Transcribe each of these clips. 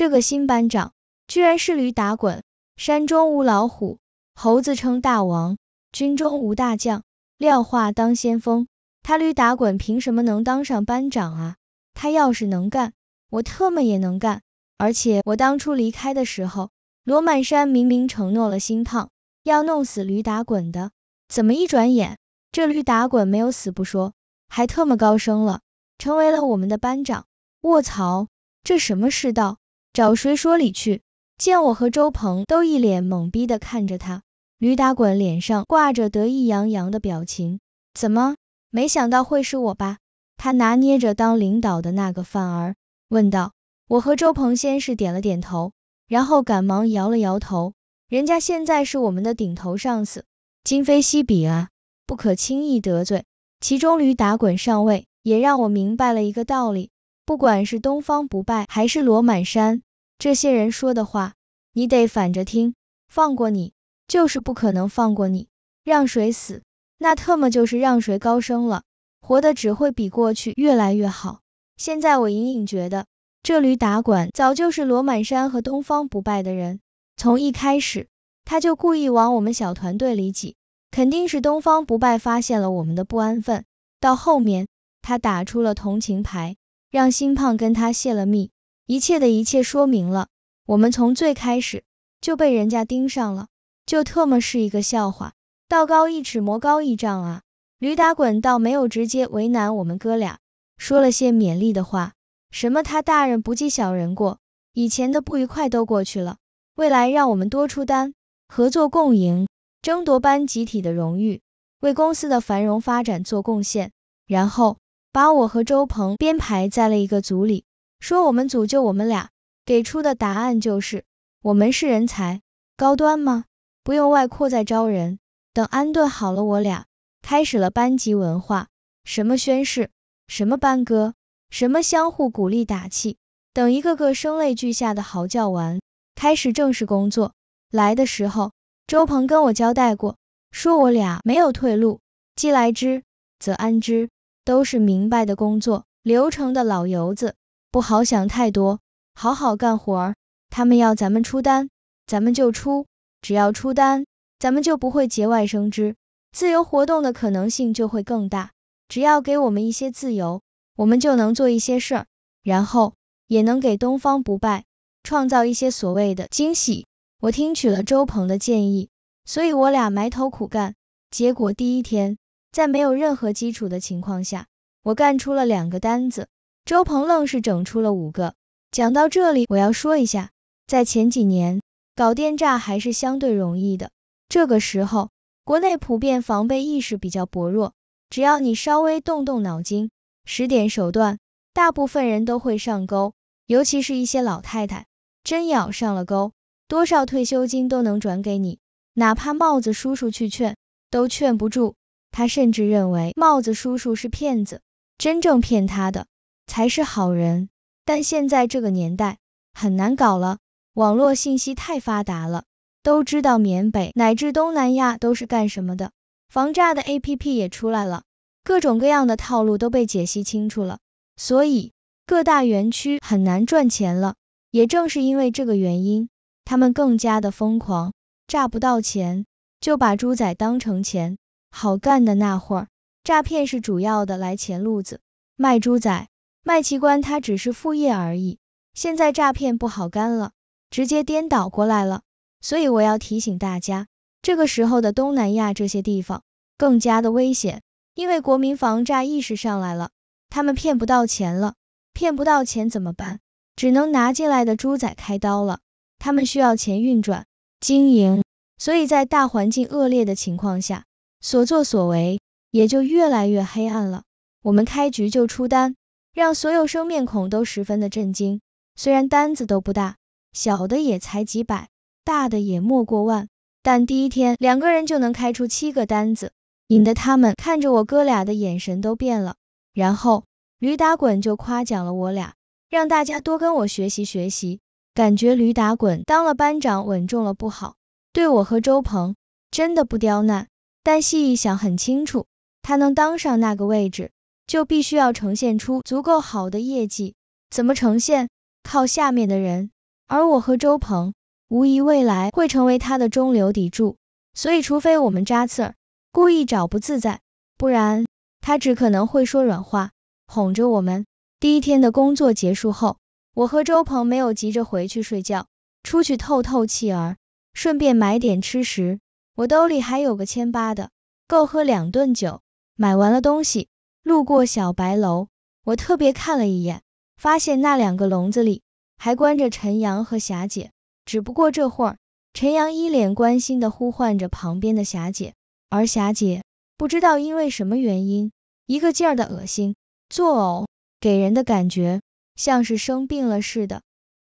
这个新班长居然是驴打滚！山中无老虎，猴子称大王；军中无大将，廖化当先锋。他驴打滚凭什么能当上班长啊？他要是能干，我特么也能干。而且我当初离开的时候，罗满山明明承诺了新胖要弄死驴打滚的，怎么一转眼这驴打滚没有死不说，还特么高升了，成为了我们的班长？卧槽，这什么世道？找谁说理去？见我和周鹏都一脸懵逼的看着他，驴打滚脸上挂着得意洋洋的表情。怎么，没想到会是我吧？他拿捏着当领导的那个范儿，问道。我和周鹏先是点了点头，然后赶忙摇了摇头。人家现在是我们的顶头上司，今非昔比啊，不可轻易得罪。其中驴打滚上位，也让我明白了一个道理。不管是东方不败还是罗满山，这些人说的话你得反着听。放过你就是不可能放过你，让谁死那特么就是让谁高升了，活的只会比过去越来越好。现在我隐隐觉得这驴打滚早就是罗满山和东方不败的人，从一开始他就故意往我们小团队里挤，肯定是东方不败发现了我们的不安分，到后面他打出了同情牌。让新胖跟他泄了密，一切的一切说明了，我们从最开始就被人家盯上了，就特么是一个笑话。道高一尺，魔高一丈啊！驴打滚倒没有直接为难我们哥俩，说了些勉励的话，什么他大人不计小人过，以前的不愉快都过去了，未来让我们多出单，合作共赢，争夺班集体的荣誉，为公司的繁荣发展做贡献。然后。把我和周鹏编排在了一个组里，说我们组就我们俩，给出的答案就是我们是人才，高端吗？不用外扩再招人。等安顿好了，我俩开始了班级文化，什么宣誓，什么班歌，什么相互鼓励打气，等一个个声泪俱下的嚎叫完，开始正式工作。来的时候，周鹏跟我交代过，说我俩没有退路，既来之，则安之。都是明白的工作流程的老油子，不好想太多，好好干活儿。他们要咱们出单，咱们就出，只要出单，咱们就不会节外生枝，自由活动的可能性就会更大。只要给我们一些自由，我们就能做一些事儿，然后也能给东方不败创造一些所谓的惊喜。我听取了周鹏的建议，所以我俩埋头苦干，结果第一天。在没有任何基础的情况下，我干出了两个单子，周鹏愣是整出了五个。讲到这里，我要说一下，在前几年，搞电诈还是相对容易的。这个时候，国内普遍防备意识比较薄弱，只要你稍微动动脑筋，使点手段，大部分人都会上钩。尤其是一些老太太，真咬上了钩，多少退休金都能转给你，哪怕帽子叔叔去劝，都劝不住。他甚至认为帽子叔叔是骗子，真正骗他的才是好人。但现在这个年代很难搞了，网络信息太发达了，都知道缅北乃至东南亚都是干什么的，防诈的 APP 也出来了，各种各样的套路都被解析清楚了，所以各大园区很难赚钱了。也正是因为这个原因，他们更加的疯狂，诈不到钱，就把猪仔当成钱。好干的那会儿，诈骗是主要的来钱路子，卖猪仔、卖器官，它只是副业而已。现在诈骗不好干了，直接颠倒过来了。所以我要提醒大家，这个时候的东南亚这些地方更加的危险，因为国民防诈意识上来了，他们骗不到钱了。骗不到钱怎么办？只能拿进来的猪仔开刀了。他们需要钱运转、经营，所以在大环境恶劣的情况下。所作所为也就越来越黑暗了。我们开局就出单，让所有生面孔都十分的震惊。虽然单子都不大，小的也才几百，大的也没过万，但第一天两个人就能开出七个单子，引得他们看着我哥俩的眼神都变了。然后驴打滚就夸奖了我俩，让大家多跟我学习学习。感觉驴打滚当了班长稳重了不好，对我和周鹏真的不刁难。但细一想很清楚，他能当上那个位置，就必须要呈现出足够好的业绩。怎么呈现？靠下面的人。而我和周鹏，无疑未来会成为他的中流砥柱。所以，除非我们扎刺儿故意找不自在，不然他只可能会说软话，哄着我们。第一天的工作结束后，我和周鹏没有急着回去睡觉，出去透透气儿，顺便买点吃食。我兜里还有个千八的，够喝两顿酒。买完了东西，路过小白楼，我特别看了一眼，发现那两个笼子里还关着陈阳和霞姐。只不过这会儿，陈阳一脸关心的呼唤着旁边的霞姐，而霞姐不知道因为什么原因，一个劲儿的恶心作呕，给人的感觉像是生病了似的。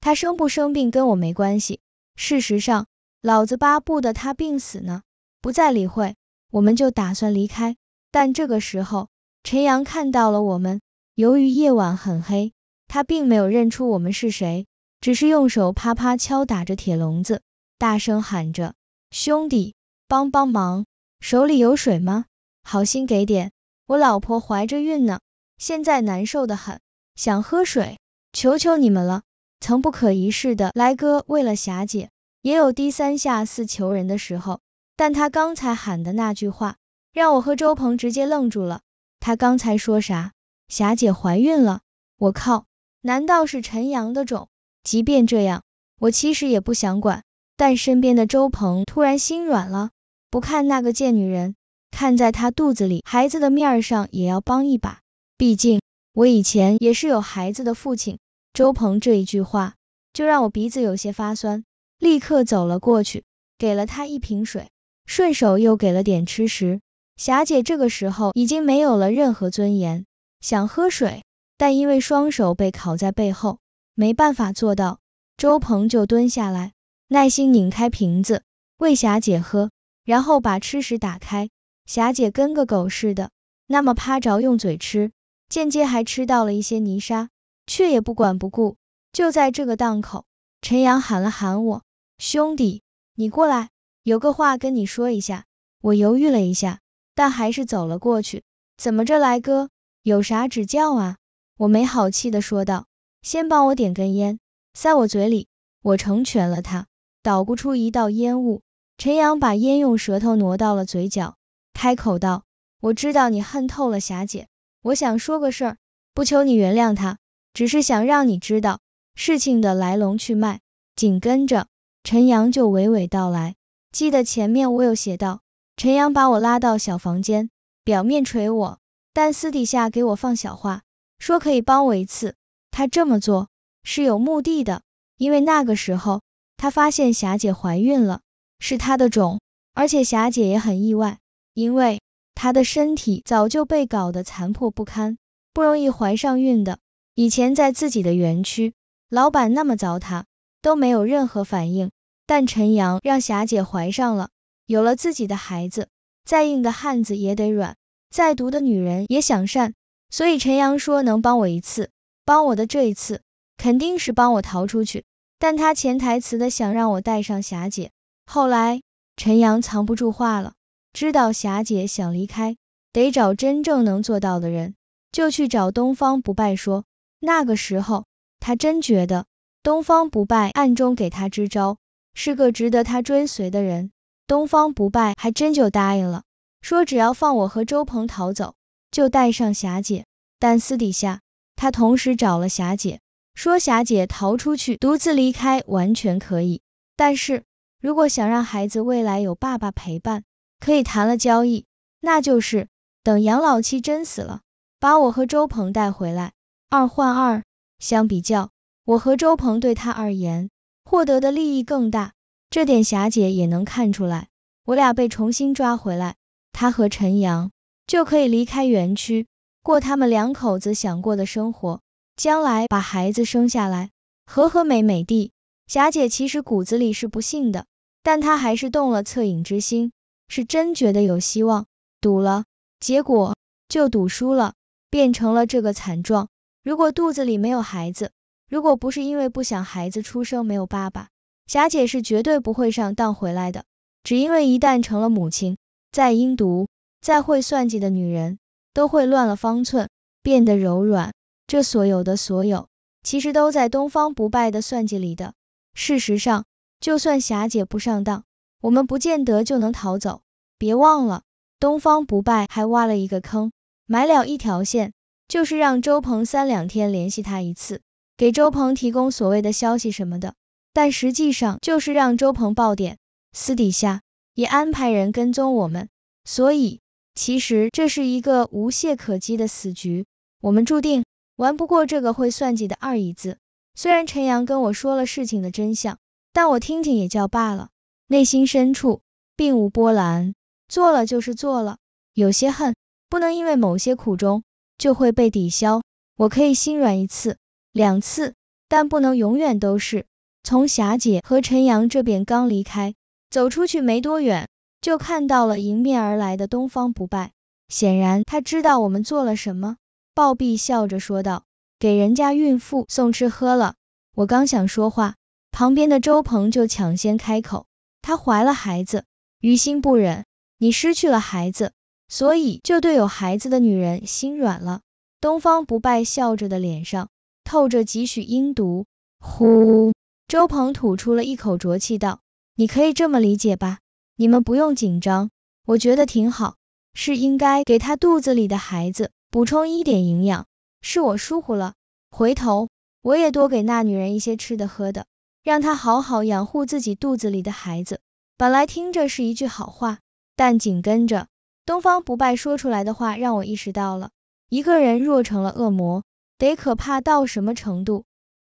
她生不生病跟我没关系。事实上，老子巴不的他病死呢，不再理会，我们就打算离开。但这个时候，陈阳看到了我们，由于夜晚很黑，他并没有认出我们是谁，只是用手啪啪敲打着铁笼子，大声喊着：“兄弟，帮帮忙，手里有水吗？好心给点，我老婆怀着孕呢，现在难受的很，想喝水，求求你们了！”曾不可一世的来哥为了霞姐。也有低三下四求人的时候，但他刚才喊的那句话让我和周鹏直接愣住了。他刚才说啥？霞姐怀孕了？我靠，难道是陈阳的种？即便这样，我其实也不想管。但身边的周鹏突然心软了，不看那个贱女人，看在她肚子里孩子的面上也要帮一把。毕竟我以前也是有孩子的父亲。周鹏这一句话就让我鼻子有些发酸。立刻走了过去，给了他一瓶水，顺手又给了点吃食。霞姐这个时候已经没有了任何尊严，想喝水，但因为双手被拷在背后，没办法做到。周鹏就蹲下来，耐心拧开瓶子喂霞姐喝，然后把吃食打开。霞姐跟个狗似的，那么趴着用嘴吃，间接还吃到了一些泥沙，却也不管不顾。就在这个档口，陈阳喊了喊我。兄弟，你过来，有个话跟你说一下。我犹豫了一下，但还是走了过去。怎么着，来哥，有啥指教啊？我没好气的说道。先帮我点根烟，塞我嘴里。我成全了他，捣鼓出一道烟雾。陈阳把烟用舌头挪到了嘴角，开口道：“我知道你恨透了霞姐，我想说个事儿，不求你原谅她，只是想让你知道事情的来龙去脉。”紧跟着。陈阳就娓娓道来，记得前面我有写到，陈阳把我拉到小房间，表面捶我，但私底下给我放小话，说可以帮我一次。他这么做是有目的的，因为那个时候他发现霞姐怀孕了，是他的种，而且霞姐也很意外，因为她的身体早就被搞得残破不堪，不容易怀上孕的。以前在自己的园区，老板那么糟蹋。都没有任何反应，但陈阳让霞姐怀上了，有了自己的孩子，再硬的汉子也得软，再毒的女人也想善，所以陈阳说能帮我一次，帮我的这一次，肯定是帮我逃出去，但他潜台词的想让我带上霞姐。后来陈阳藏不住话了，知道霞姐想离开，得找真正能做到的人，就去找东方不败说。那个时候他真觉得。东方不败暗中给他支招，是个值得他追随的人。东方不败还真就答应了，说只要放我和周鹏逃走，就带上霞姐。但私底下，他同时找了霞姐，说霞姐逃出去独自离开完全可以，但是如果想让孩子未来有爸爸陪伴，可以谈了交易，那就是等杨老七真死了，把我和周鹏带回来，二换二。相比较。我和周鹏对他而言获得的利益更大，这点霞姐也能看出来。我俩被重新抓回来，他和陈阳就可以离开园区，过他们两口子想过的生活，将来把孩子生下来，和和美美的。霞姐其实骨子里是不信的，但她还是动了恻隐之心，是真觉得有希望。赌了，结果就赌输了，变成了这个惨状。如果肚子里没有孩子，如果不是因为不想孩子出生没有爸爸，霞姐是绝对不会上当回来的。只因为一旦成了母亲，再阴毒、再会算计的女人都会乱了方寸，变得柔软。这所有的所有，其实都在东方不败的算计里的。事实上，就算霞姐不上当，我们不见得就能逃走。别忘了，东方不败还挖了一个坑，埋了一条线，就是让周鹏三两天联系他一次。给周鹏提供所谓的消息什么的，但实际上就是让周鹏爆点，私底下也安排人跟踪我们，所以其实这是一个无懈可击的死局，我们注定玩不过这个会算计的二姨子。虽然陈阳跟我说了事情的真相，但我听听也叫罢了，内心深处并无波澜，做了就是做了，有些恨不能因为某些苦衷就会被抵消，我可以心软一次。两次，但不能永远都是。从霞姐和陈阳这边刚离开，走出去没多远，就看到了迎面而来的东方不败。显然他知道我们做了什么，暴毙笑着说道：“给人家孕妇送吃喝了。”我刚想说话，旁边的周鹏就抢先开口：“她怀了孩子，于心不忍。你失去了孩子，所以就对有孩子的女人心软了。”东方不败笑着的脸上。透着几许阴毒，呼，周鹏吐出了一口浊气，道：“你可以这么理解吧，你们不用紧张，我觉得挺好，是应该给她肚子里的孩子补充一点营养，是我疏忽了，回头我也多给那女人一些吃的喝的，让她好好养护自己肚子里的孩子。”本来听着是一句好话，但紧跟着东方不败说出来的话，让我意识到了，一个人若成了恶魔。得可怕到什么程度？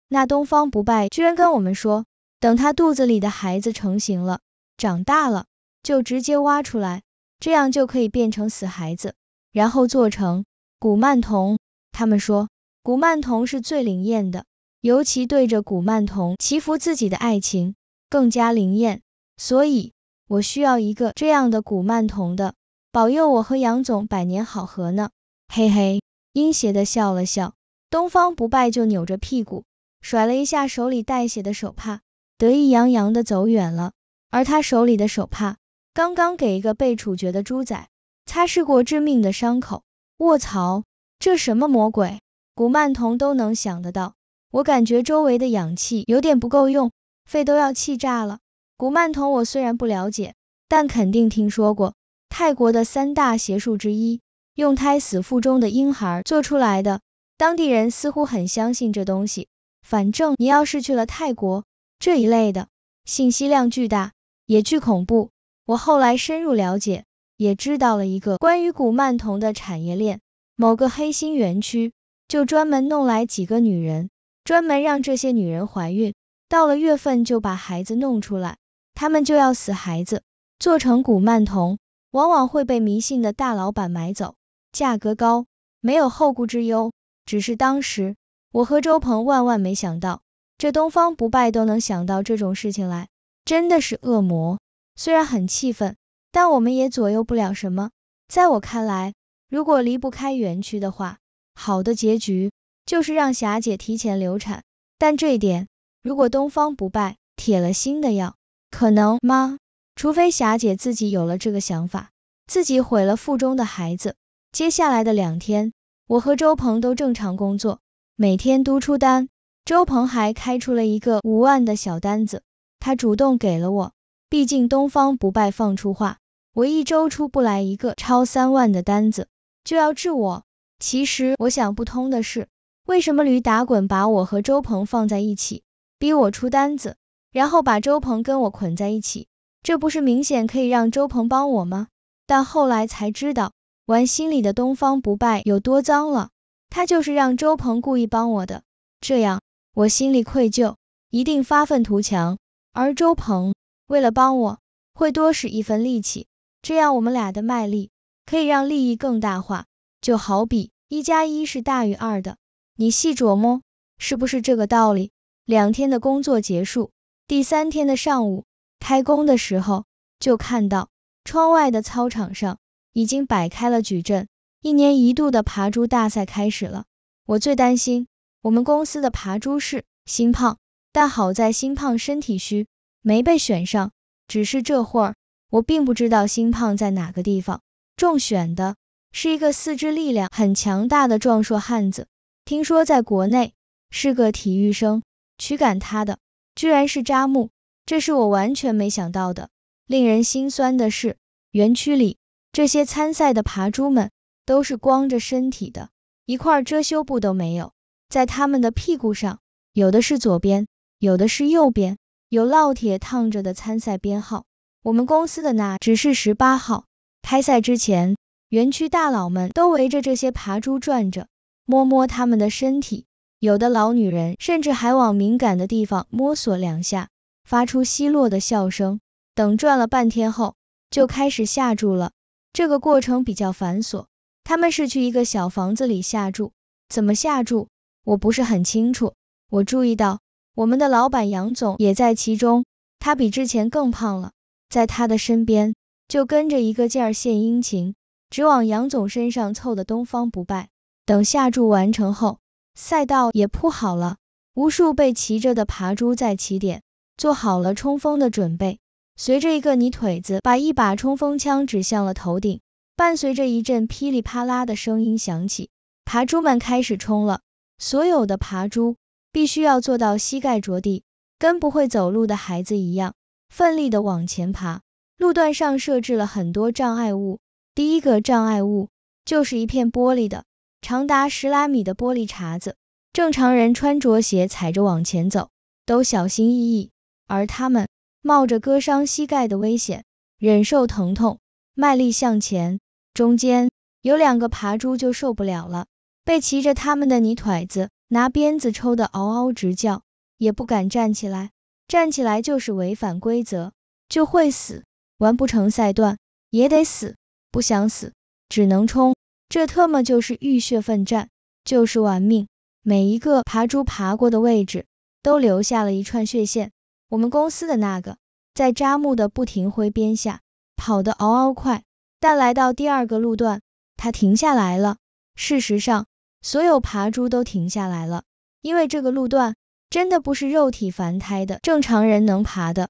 那东方不败居然跟我们说，等他肚子里的孩子成型了，长大了，就直接挖出来，这样就可以变成死孩子，然后做成古曼童。他们说古曼童是最灵验的，尤其对着古曼童祈福，自己的爱情更加灵验。所以，我需要一个这样的古曼童的，保佑我和杨总百年好合呢。嘿嘿，阴邪的笑了笑。东方不败就扭着屁股甩了一下手里带血的手帕，得意洋洋的走远了。而他手里的手帕，刚刚给一个被处决的猪仔擦拭过致命的伤口。卧槽，这什么魔鬼？古曼童都能想得到。我感觉周围的氧气有点不够用，肺都要气炸了。古曼童我虽然不了解，但肯定听说过，泰国的三大邪术之一，用胎死腹中的婴孩做出来的。当地人似乎很相信这东西，反正你要是去了泰国这一类的，信息量巨大，也巨恐怖。我后来深入了解，也知道了一个关于古曼童的产业链，某个黑心园区就专门弄来几个女人，专门让这些女人怀孕，到了月份就把孩子弄出来，他们就要死孩子，做成古曼童，往往会被迷信的大老板买走，价格高，没有后顾之忧。只是当时我和周鹏万万没想到，这东方不败都能想到这种事情来，真的是恶魔。虽然很气愤，但我们也左右不了什么。在我看来，如果离不开园区的话，好的结局就是让霞姐提前流产。但这一点，如果东方不败铁了心的要，可能吗？除非霞姐自己有了这个想法，自己毁了腹中的孩子。接下来的两天。我和周鹏都正常工作，每天都出单。周鹏还开出了一个五万的小单子，他主动给了我。毕竟东方不败放出话，我一周出不来一个超三万的单子，就要治我。其实我想不通的是，为什么驴打滚把我和周鹏放在一起，逼我出单子，然后把周鹏跟我捆在一起？这不是明显可以让周鹏帮我吗？但后来才知道。玩心里的东方不败有多脏了？他就是让周鹏故意帮我的，这样我心里愧疚，一定发愤图强。而周鹏为了帮我，会多使一份力气，这样我们俩的卖力可以让利益更大化，就好比一加一是大于二的。你细琢磨，是不是这个道理？两天的工作结束，第三天的上午开工的时候，就看到窗外的操场上。已经摆开了矩阵，一年一度的爬珠大赛开始了。我最担心我们公司的爬珠是新胖，但好在新胖身体虚，没被选上。只是这会儿，我并不知道新胖在哪个地方。中选的是一个四肢力量很强大的壮硕汉子，听说在国内是个体育生。驱赶他的居然是扎木，这是我完全没想到的。令人心酸的是，园区里。这些参赛的爬猪们都是光着身体的，一块遮羞布都没有。在他们的屁股上，有的是左边，有的是右边，有烙铁烫着的参赛编号。我们公司的那只是十八号。开赛之前，园区大佬们都围着这些爬猪转着，摸摸他们的身体，有的老女人甚至还往敏感的地方摸索两下，发出奚落的笑声。等转了半天后，就开始吓住了。这个过程比较繁琐，他们是去一个小房子里下注，怎么下注，我不是很清楚。我注意到，我们的老板杨总也在其中，他比之前更胖了，在他的身边，就跟着一个劲儿献殷勤，只往杨总身上凑的东方不败。等下注完成后，赛道也铺好了，无数被骑着的爬猪在起点，做好了冲锋的准备。随着一个泥腿子把一把冲锋枪指向了头顶，伴随着一阵噼里啪啦的声音响起，爬猪们开始冲了。所有的爬猪必须要做到膝盖着地，跟不会走路的孩子一样，奋力的往前爬。路段上设置了很多障碍物，第一个障碍物就是一片玻璃的，长达十来米的玻璃碴子。正常人穿着鞋踩着往前走，都小心翼翼，而他们。冒着割伤膝盖的危险，忍受疼痛，卖力向前。中间有两个爬猪就受不了了，被骑着他们的泥腿子拿鞭子抽的嗷嗷直叫，也不敢站起来。站起来就是违反规则，就会死。完不成赛段也得死，不想死只能冲。这特么就是浴血奋战，就是玩命。每一个爬猪爬过的位置，都留下了一串血线。我们公司的那个，在扎木的不停挥鞭下，跑得嗷嗷快。但来到第二个路段，他停下来了。事实上，所有爬猪都停下来了，因为这个路段真的不是肉体凡胎的正常人能爬的。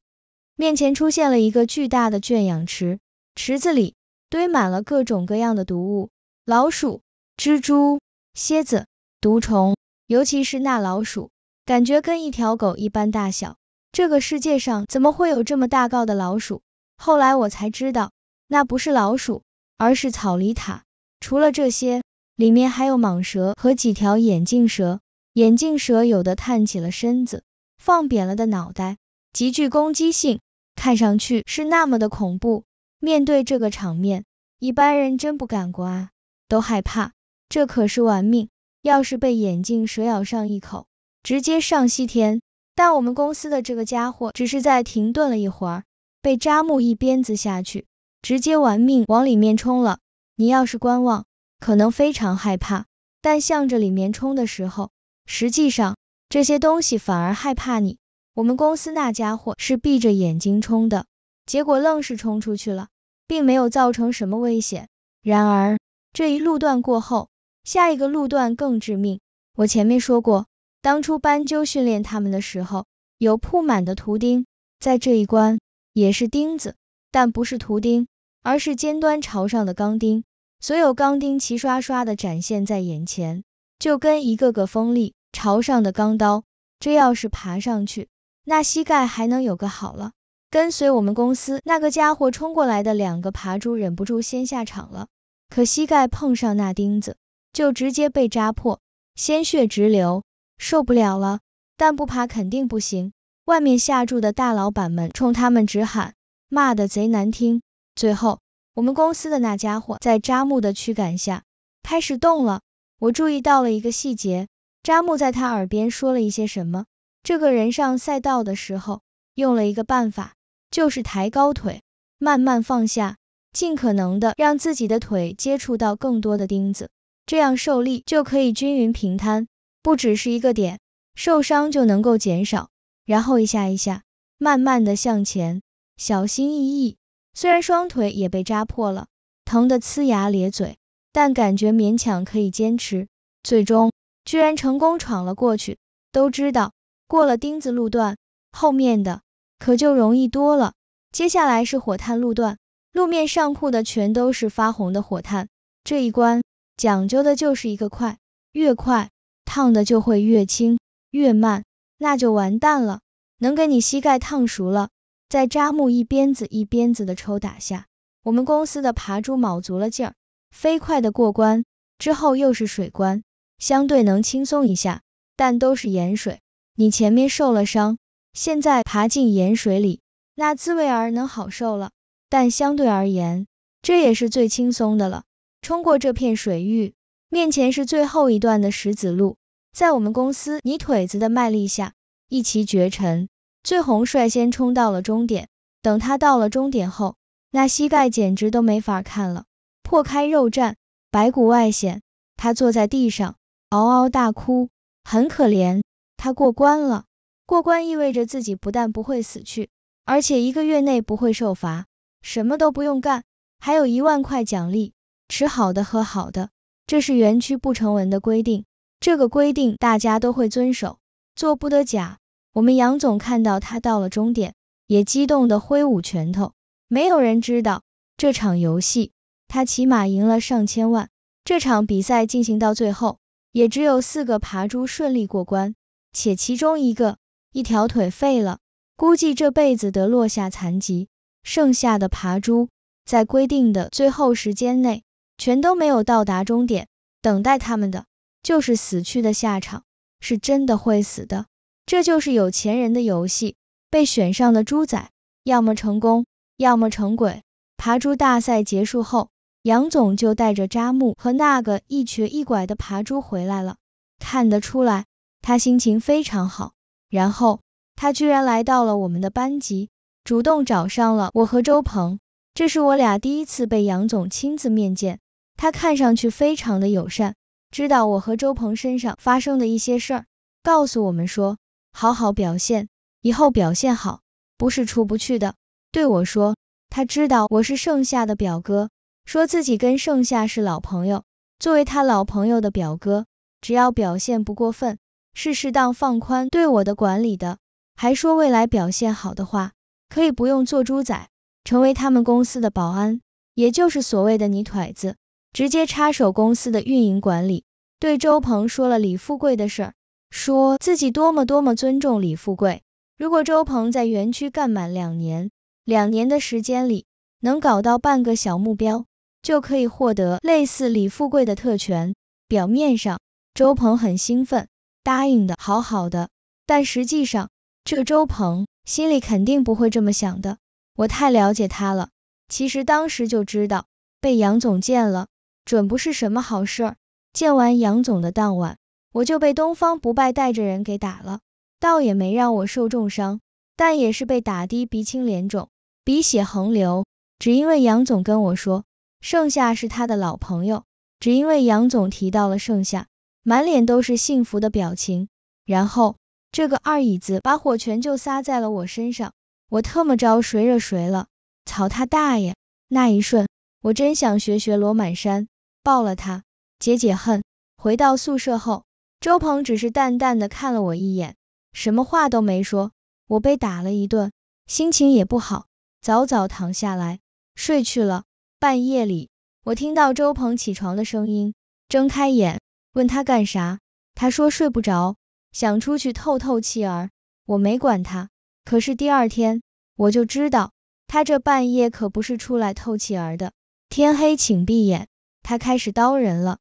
面前出现了一个巨大的圈养池，池子里堆满了各种各样的毒物，老鼠、蜘蛛、蝎子、毒虫，尤其是那老鼠，感觉跟一条狗一般大小。这个世界上怎么会有这么大个的老鼠？后来我才知道，那不是老鼠，而是草狸塔。除了这些，里面还有蟒蛇和几条眼镜蛇。眼镜蛇有的探起了身子，放扁了的脑袋，极具攻击性，看上去是那么的恐怖。面对这个场面，一般人真不敢过，啊，都害怕。这可是玩命，要是被眼镜蛇咬上一口，直接上西天。但我们公司的这个家伙只是在停顿了一会儿，被扎木一鞭子下去，直接玩命往里面冲了。你要是观望，可能非常害怕，但向着里面冲的时候，实际上这些东西反而害怕你。我们公司那家伙是闭着眼睛冲的，结果愣是冲出去了，并没有造成什么危险。然而这一路段过后，下一个路段更致命。我前面说过。当初斑鸠训练他们的时候，有铺满的图钉，在这一关也是钉子，但不是图钉，而是尖端朝上的钢钉。所有钢钉齐刷刷的展现在眼前，就跟一个个锋利朝上的钢刀。这要是爬上去，那膝盖还能有个好了。跟随我们公司那个家伙冲过来的两个爬蛛忍不住先下场了，可膝盖碰上那钉子，就直接被扎破，鲜血直流。受不了了，但不爬肯定不行。外面下注的大老板们冲他们直喊，骂的贼难听。最后，我们公司的那家伙在扎木的驱赶下开始动了。我注意到了一个细节，扎木在他耳边说了一些什么。这个人上赛道的时候用了一个办法，就是抬高腿，慢慢放下，尽可能的让自己的腿接触到更多的钉子，这样受力就可以均匀平摊。不只是一个点，受伤就能够减少，然后一下一下，慢慢的向前，小心翼翼。虽然双腿也被扎破了，疼的呲牙咧嘴，但感觉勉强可以坚持。最终，居然成功闯了过去。都知道，过了钉子路段，后面的可就容易多了。接下来是火炭路段，路面上铺的全都是发红的火炭，这一关讲究的就是一个快，越快。烫的就会越轻越慢，那就完蛋了。能给你膝盖烫熟了，在扎木一鞭子一鞭子的抽打下，我们公司的爬猪卯足了劲儿，飞快的过关。之后又是水关，相对能轻松一下，但都是盐水。你前面受了伤，现在爬进盐水里，那滋味儿能好受了。但相对而言，这也是最轻松的了。冲过这片水域，面前是最后一段的石子路。在我们公司泥腿子的卖力下，一骑绝尘，最红率先冲到了终点。等他到了终点后，那膝盖简直都没法看了，破开肉绽，白骨外显。他坐在地上，嗷嗷大哭，很可怜。他过关了，过关意味着自己不但不会死去，而且一个月内不会受罚，什么都不用干，还有一万块奖励，吃好的，喝好的。这是园区不成文的规定。这个规定大家都会遵守，做不得假。我们杨总看到他到了终点，也激动的挥舞拳头。没有人知道这场游戏，他起码赢了上千万。这场比赛进行到最后，也只有四个爬猪顺利过关，且其中一个一条腿废了，估计这辈子得落下残疾。剩下的爬猪在规定的最后时间内，全都没有到达终点，等待他们的。就是死去的下场，是真的会死的。这就是有钱人的游戏，被选上的猪仔，要么成功，要么成鬼。爬猪大赛结束后，杨总就带着扎木和那个一瘸一拐的爬猪回来了，看得出来他心情非常好。然后他居然来到了我们的班级，主动找上了我和周鹏，这是我俩第一次被杨总亲自面见，他看上去非常的友善。知道我和周鹏身上发生的一些事儿，告诉我们说，好好表现，以后表现好，不是出不去的。对我说，他知道我是盛夏的表哥，说自己跟盛夏是老朋友，作为他老朋友的表哥，只要表现不过分，是适当放宽对我的管理的。还说未来表现好的话，可以不用做猪仔，成为他们公司的保安，也就是所谓的泥腿子。直接插手公司的运营管理，对周鹏说了李富贵的事，说自己多么多么尊重李富贵。如果周鹏在园区干满两年，两年的时间里能搞到半个小目标，就可以获得类似李富贵的特权。表面上，周鹏很兴奋，答应的好好的，但实际上，这周鹏心里肯定不会这么想的。我太了解他了，其实当时就知道，被杨总见了。准不是什么好事。见完杨总的当晚，我就被东方不败带着人给打了，倒也没让我受重伤，但也是被打的鼻青脸肿，鼻血横流。只因为杨总跟我说，盛夏是他的老朋友。只因为杨总提到了盛夏，满脸都是幸福的表情。然后这个二椅子把火全就撒在了我身上，我特么招谁惹谁了？操他大爷！那一瞬。我真想学学罗满山，抱了他，解解恨。回到宿舍后，周鹏只是淡淡的看了我一眼，什么话都没说。我被打了一顿，心情也不好，早早躺下来睡去了。半夜里，我听到周鹏起床的声音，睁开眼，问他干啥？他说睡不着，想出去透透气儿。我没管他，可是第二天我就知道，他这半夜可不是出来透气儿的。天黑请闭眼，他开始刀人了。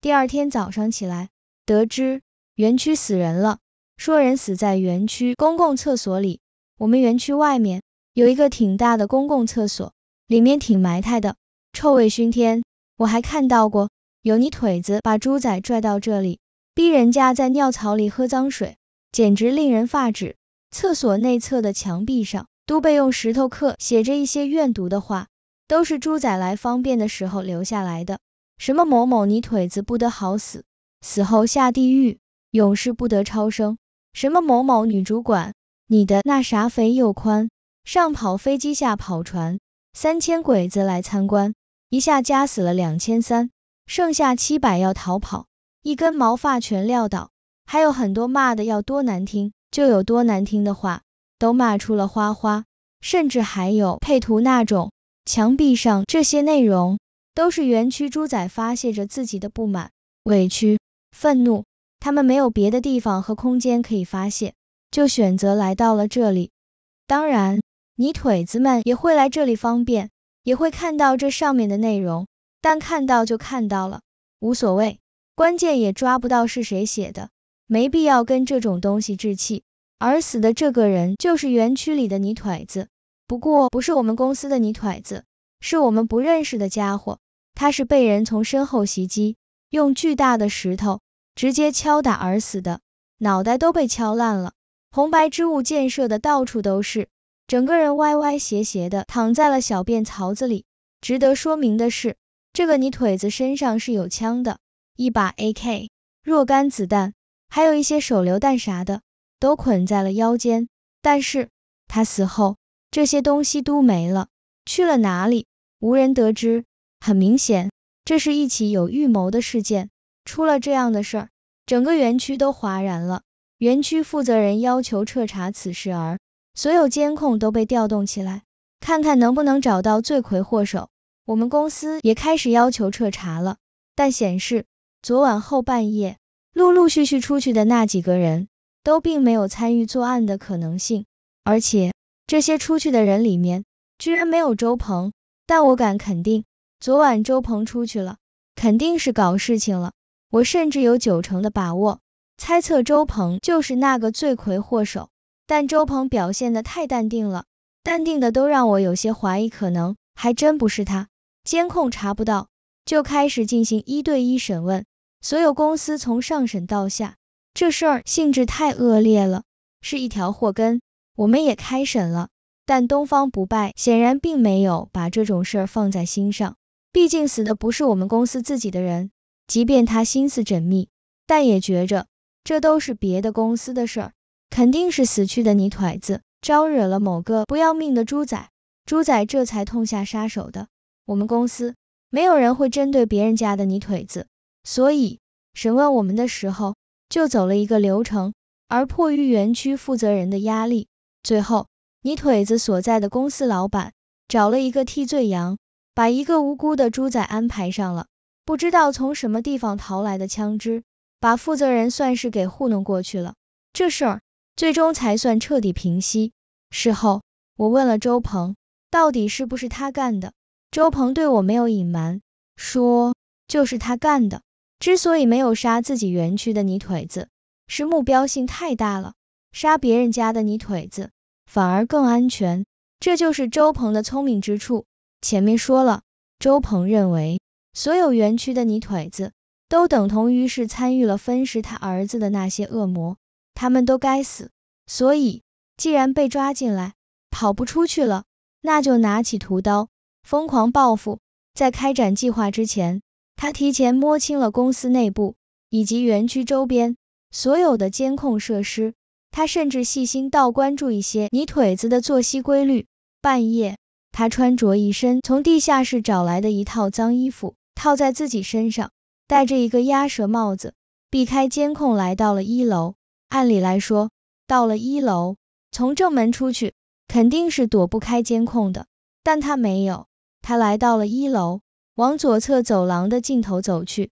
第二天早上起来，得知园区死人了，说人死在园区公共厕所里。我们园区外面有一个挺大的公共厕所，里面挺埋汰的，臭味熏天。我还看到过有泥腿子把猪仔拽到这里，逼人家在尿槽里喝脏水，简直令人发指。厕所内侧的墙壁上都被用石头刻写着一些怨毒的话。都是猪仔来方便的时候留下来的。什么某某泥腿子不得好死，死后下地狱，永世不得超生。什么某某女主管，你的那啥肥又宽，上跑飞机下跑船，三千鬼子来参观，一下夹死了两千三，剩下七百要逃跑，一根毛发全撂倒。还有很多骂的要多难听就有多难听的话，都骂出了花花，甚至还有配图那种。墙壁上这些内容，都是园区猪仔发泄着自己的不满、委屈、愤怒，他们没有别的地方和空间可以发泄，就选择来到了这里。当然，泥腿子们也会来这里方便，也会看到这上面的内容，但看到就看到了，无所谓，关键也抓不到是谁写的，没必要跟这种东西置气。而死的这个人，就是园区里的泥腿子。不过不是我们公司的泥腿子，是我们不认识的家伙。他是被人从身后袭击，用巨大的石头直接敲打而死的，脑袋都被敲烂了，红白之物溅射的到处都是，整个人歪歪斜斜的躺在了小便槽子里。值得说明的是，这个泥腿子身上是有枪的，一把 AK，若干子弹，还有一些手榴弹啥的，都捆在了腰间。但是他死后。这些东西都没了，去了哪里？无人得知。很明显，这是一起有预谋的事件。出了这样的事儿，整个园区都哗然了。园区负责人要求彻查此事，所有监控都被调动起来，看看能不能找到罪魁祸首。我们公司也开始要求彻查了，但显示昨晚后半夜陆陆续续出去的那几个人，都并没有参与作案的可能性，而且。这些出去的人里面，居然没有周鹏，但我敢肯定，昨晚周鹏出去了，肯定是搞事情了。我甚至有九成的把握，猜测周鹏就是那个罪魁祸首。但周鹏表现的太淡定了，淡定的都让我有些怀疑，可能还真不是他。监控查不到，就开始进行一对一审问，所有公司从上审到下，这事儿性质太恶劣了，是一条祸根。我们也开审了，但东方不败显然并没有把这种事儿放在心上。毕竟死的不是我们公司自己的人，即便他心思缜密，但也觉着这都是别的公司的事儿，肯定是死去的泥腿子招惹了某个不要命的猪仔，猪仔这才痛下杀手的。我们公司没有人会针对别人家的泥腿子，所以审问我们的时候就走了一个流程，而迫于园区负责人的压力。最后，泥腿子所在的公司老板找了一个替罪羊，把一个无辜的猪仔安排上了。不知道从什么地方淘来的枪支，把负责人算是给糊弄过去了。这事儿最终才算彻底平息。事后，我问了周鹏，到底是不是他干的，周鹏对我没有隐瞒，说就是他干的。之所以没有杀自己园区的泥腿子，是目标性太大了。杀别人家的泥腿子反而更安全，这就是周鹏的聪明之处。前面说了，周鹏认为所有园区的泥腿子都等同于是参与了分食他儿子的那些恶魔，他们都该死。所以，既然被抓进来，跑不出去了，那就拿起屠刀疯狂报复。在开展计划之前，他提前摸清了公司内部以及园区周边所有的监控设施。他甚至细心到关注一些泥腿子的作息规律。半夜，他穿着一身从地下室找来的一套脏衣服，套在自己身上，戴着一个鸭舌帽子，避开监控来到了一楼。按理来说，到了一楼，从正门出去肯定是躲不开监控的，但他没有。他来到了一楼，往左侧走廊的尽头走去，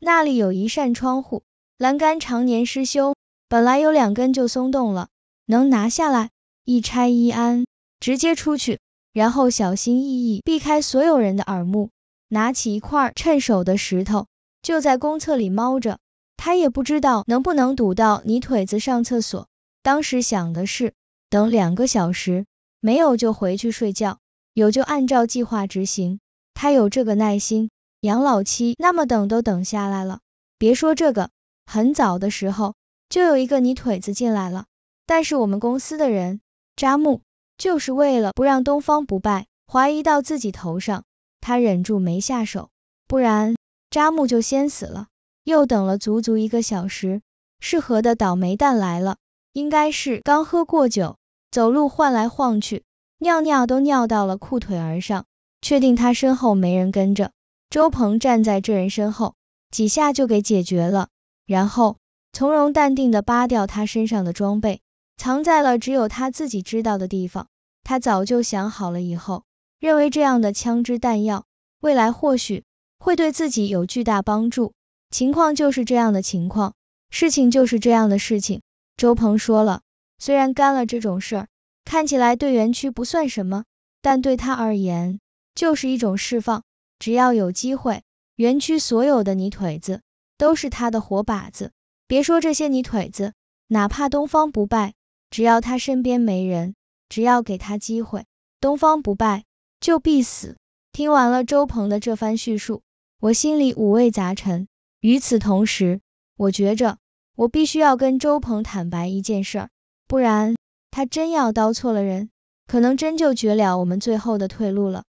那里有一扇窗户，栏杆常年失修。本来有两根就松动了，能拿下来，一拆一安，直接出去，然后小心翼翼避开所有人的耳目，拿起一块趁手的石头，就在公厕里猫着，他也不知道能不能堵到你腿子上厕所。当时想的是，等两个小时，没有就回去睡觉，有就按照计划执行，他有这个耐心。杨老七那么等都等下来了，别说这个，很早的时候。就有一个泥腿子进来了，但是我们公司的人扎木就是为了不让东方不败怀疑到自己头上，他忍住没下手，不然扎木就先死了。又等了足足一个小时，适合的倒霉蛋来了，应该是刚喝过酒，走路晃来晃去，尿尿都尿到了裤腿儿上。确定他身后没人跟着，周鹏站在这人身后，几下就给解决了，然后。从容淡定的扒掉他身上的装备，藏在了只有他自己知道的地方。他早就想好了以后，认为这样的枪支弹药，未来或许会对自己有巨大帮助。情况就是这样的情况，事情就是这样的事情。周鹏说了，虽然干了这种事儿，看起来对园区不算什么，但对他而言就是一种释放。只要有机会，园区所有的泥腿子都是他的活靶子。别说这些泥腿子，哪怕东方不败，只要他身边没人，只要给他机会，东方不败就必死。听完了周鹏的这番叙述，我心里五味杂陈。与此同时，我觉着我必须要跟周鹏坦白一件事，不然他真要刀错了人，可能真就绝了我们最后的退路了。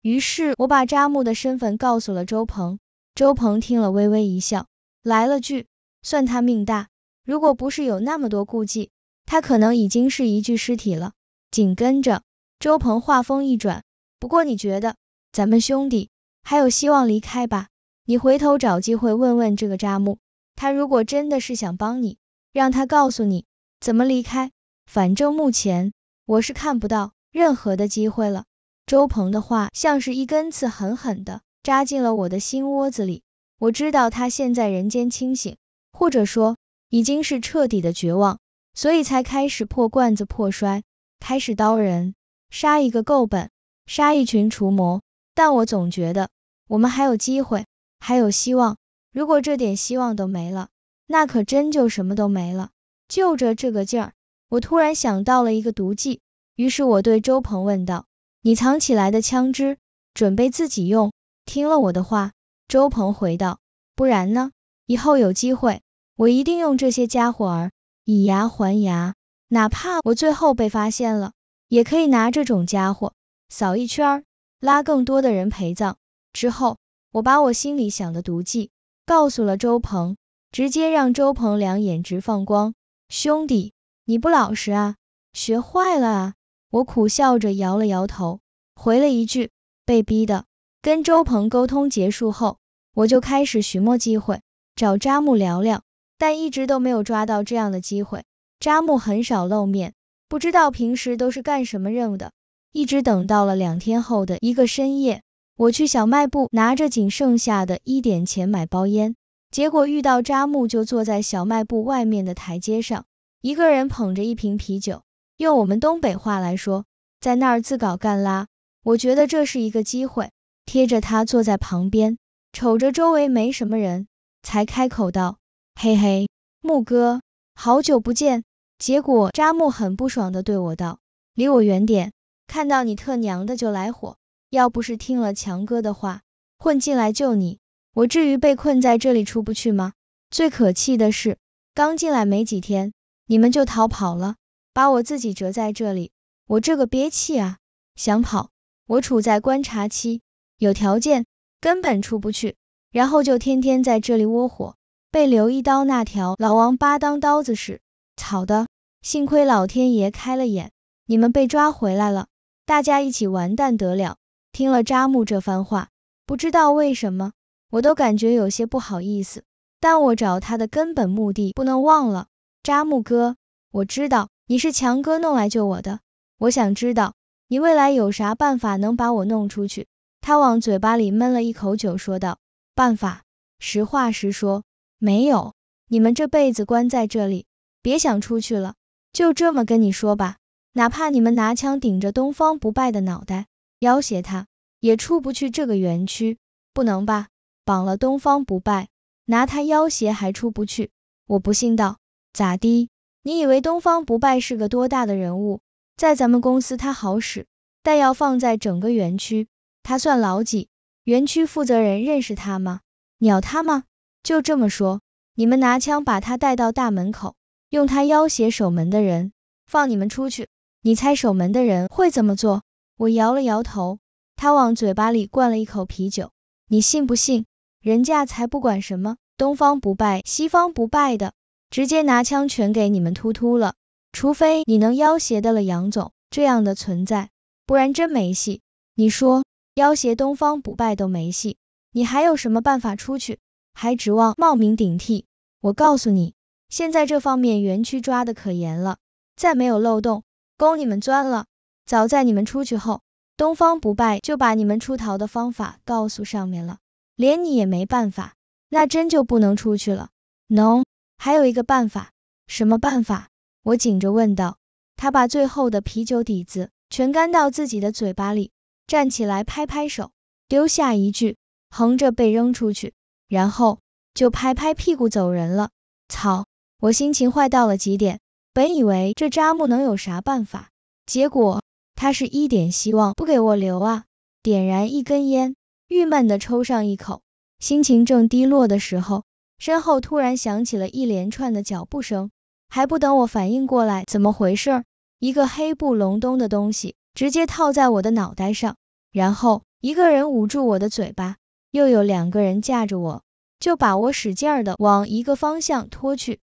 于是我把扎木的身份告诉了周鹏，周鹏听了微微一笑，来了句。算他命大，如果不是有那么多顾忌，他可能已经是一具尸体了。紧跟着，周鹏话锋一转，不过你觉得咱们兄弟还有希望离开吧？你回头找机会问问这个扎木，他如果真的是想帮你，让他告诉你怎么离开。反正目前我是看不到任何的机会了。周鹏的话像是一根刺，狠狠的扎进了我的心窝子里。我知道他现在人间清醒。或者说已经是彻底的绝望，所以才开始破罐子破摔，开始刀人，杀一个够本，杀一群除魔。但我总觉得我们还有机会，还有希望。如果这点希望都没了，那可真就什么都没了。就着这个劲儿，我突然想到了一个毒计，于是我对周鹏问道：“你藏起来的枪支，准备自己用？”听了我的话，周鹏回道：“不然呢？以后有机会。”我一定用这些家伙儿以牙还牙，哪怕我最后被发现了，也可以拿这种家伙扫一圈，拉更多的人陪葬。之后，我把我心里想的毒计告诉了周鹏，直接让周鹏两眼直放光。兄弟，你不老实啊，学坏了啊！我苦笑着摇了摇头，回了一句：被逼的。跟周鹏沟通结束后，我就开始寻摸机会找扎木聊聊。但一直都没有抓到这样的机会，扎木很少露面，不知道平时都是干什么任务的。一直等到了两天后的一个深夜，我去小卖部拿着仅剩下的一点钱买包烟，结果遇到扎木就坐在小卖部外面的台阶上，一个人捧着一瓶啤酒，用我们东北话来说，在那儿自搞干拉。我觉得这是一个机会，贴着他坐在旁边，瞅着周围没什么人，才开口道。嘿嘿，木哥，好久不见。结果扎木很不爽的对我道：“离我远点，看到你特娘的就来火。要不是听了强哥的话，混进来救你，我至于被困在这里出不去吗？最可气的是，刚进来没几天，你们就逃跑了，把我自己折在这里，我这个憋气啊！想跑，我处在观察期，有条件根本出不去，然后就天天在这里窝火。”被刘一刀那条老王八当刀子使，草的！幸亏老天爷开了眼，你们被抓回来了，大家一起完蛋得了。听了扎木这番话，不知道为什么，我都感觉有些不好意思，但我找他的根本目的不能忘了，扎木哥，我知道你是强哥弄来救我的，我想知道你未来有啥办法能把我弄出去。他往嘴巴里闷了一口酒，说道：“办法，实话实说。”没有，你们这辈子关在这里，别想出去了。就这么跟你说吧，哪怕你们拿枪顶着东方不败的脑袋要挟他，也出不去这个园区，不能吧？绑了东方不败，拿他要挟还出不去？我不信道，咋的？你以为东方不败是个多大的人物，在咱们公司他好使，但要放在整个园区，他算老几？园区负责人认识他吗？鸟他吗？就这么说，你们拿枪把他带到大门口，用他要挟守门的人，放你们出去。你猜守门的人会怎么做？我摇了摇头，他往嘴巴里灌了一口啤酒。你信不信？人家才不管什么东方不败、西方不败的，直接拿枪全给你们突突了。除非你能要挟得了杨总这样的存在，不然真没戏。你说，要挟东方不败都没戏，你还有什么办法出去？还指望冒名顶替？我告诉你，现在这方面园区抓的可严了，再没有漏洞供你们钻了。早在你们出去后，东方不败就把你们出逃的方法告诉上面了，连你也没办法，那真就不能出去了。No，还有一个办法，什么办法？我紧着问道。他把最后的啤酒底子全干到自己的嘴巴里，站起来拍拍手，丢下一句，横着被扔出去。然后就拍拍屁股走人了。操！我心情坏到了极点。本以为这扎木能有啥办法，结果他是一点希望不给我留啊！点燃一根烟，郁闷的抽上一口。心情正低落的时候，身后突然响起了一连串的脚步声。还不等我反应过来怎么回事，一个黑不隆冬的东西直接套在我的脑袋上，然后一个人捂住我的嘴巴。又有两个人架着我，就把我使劲的往一个方向拖去。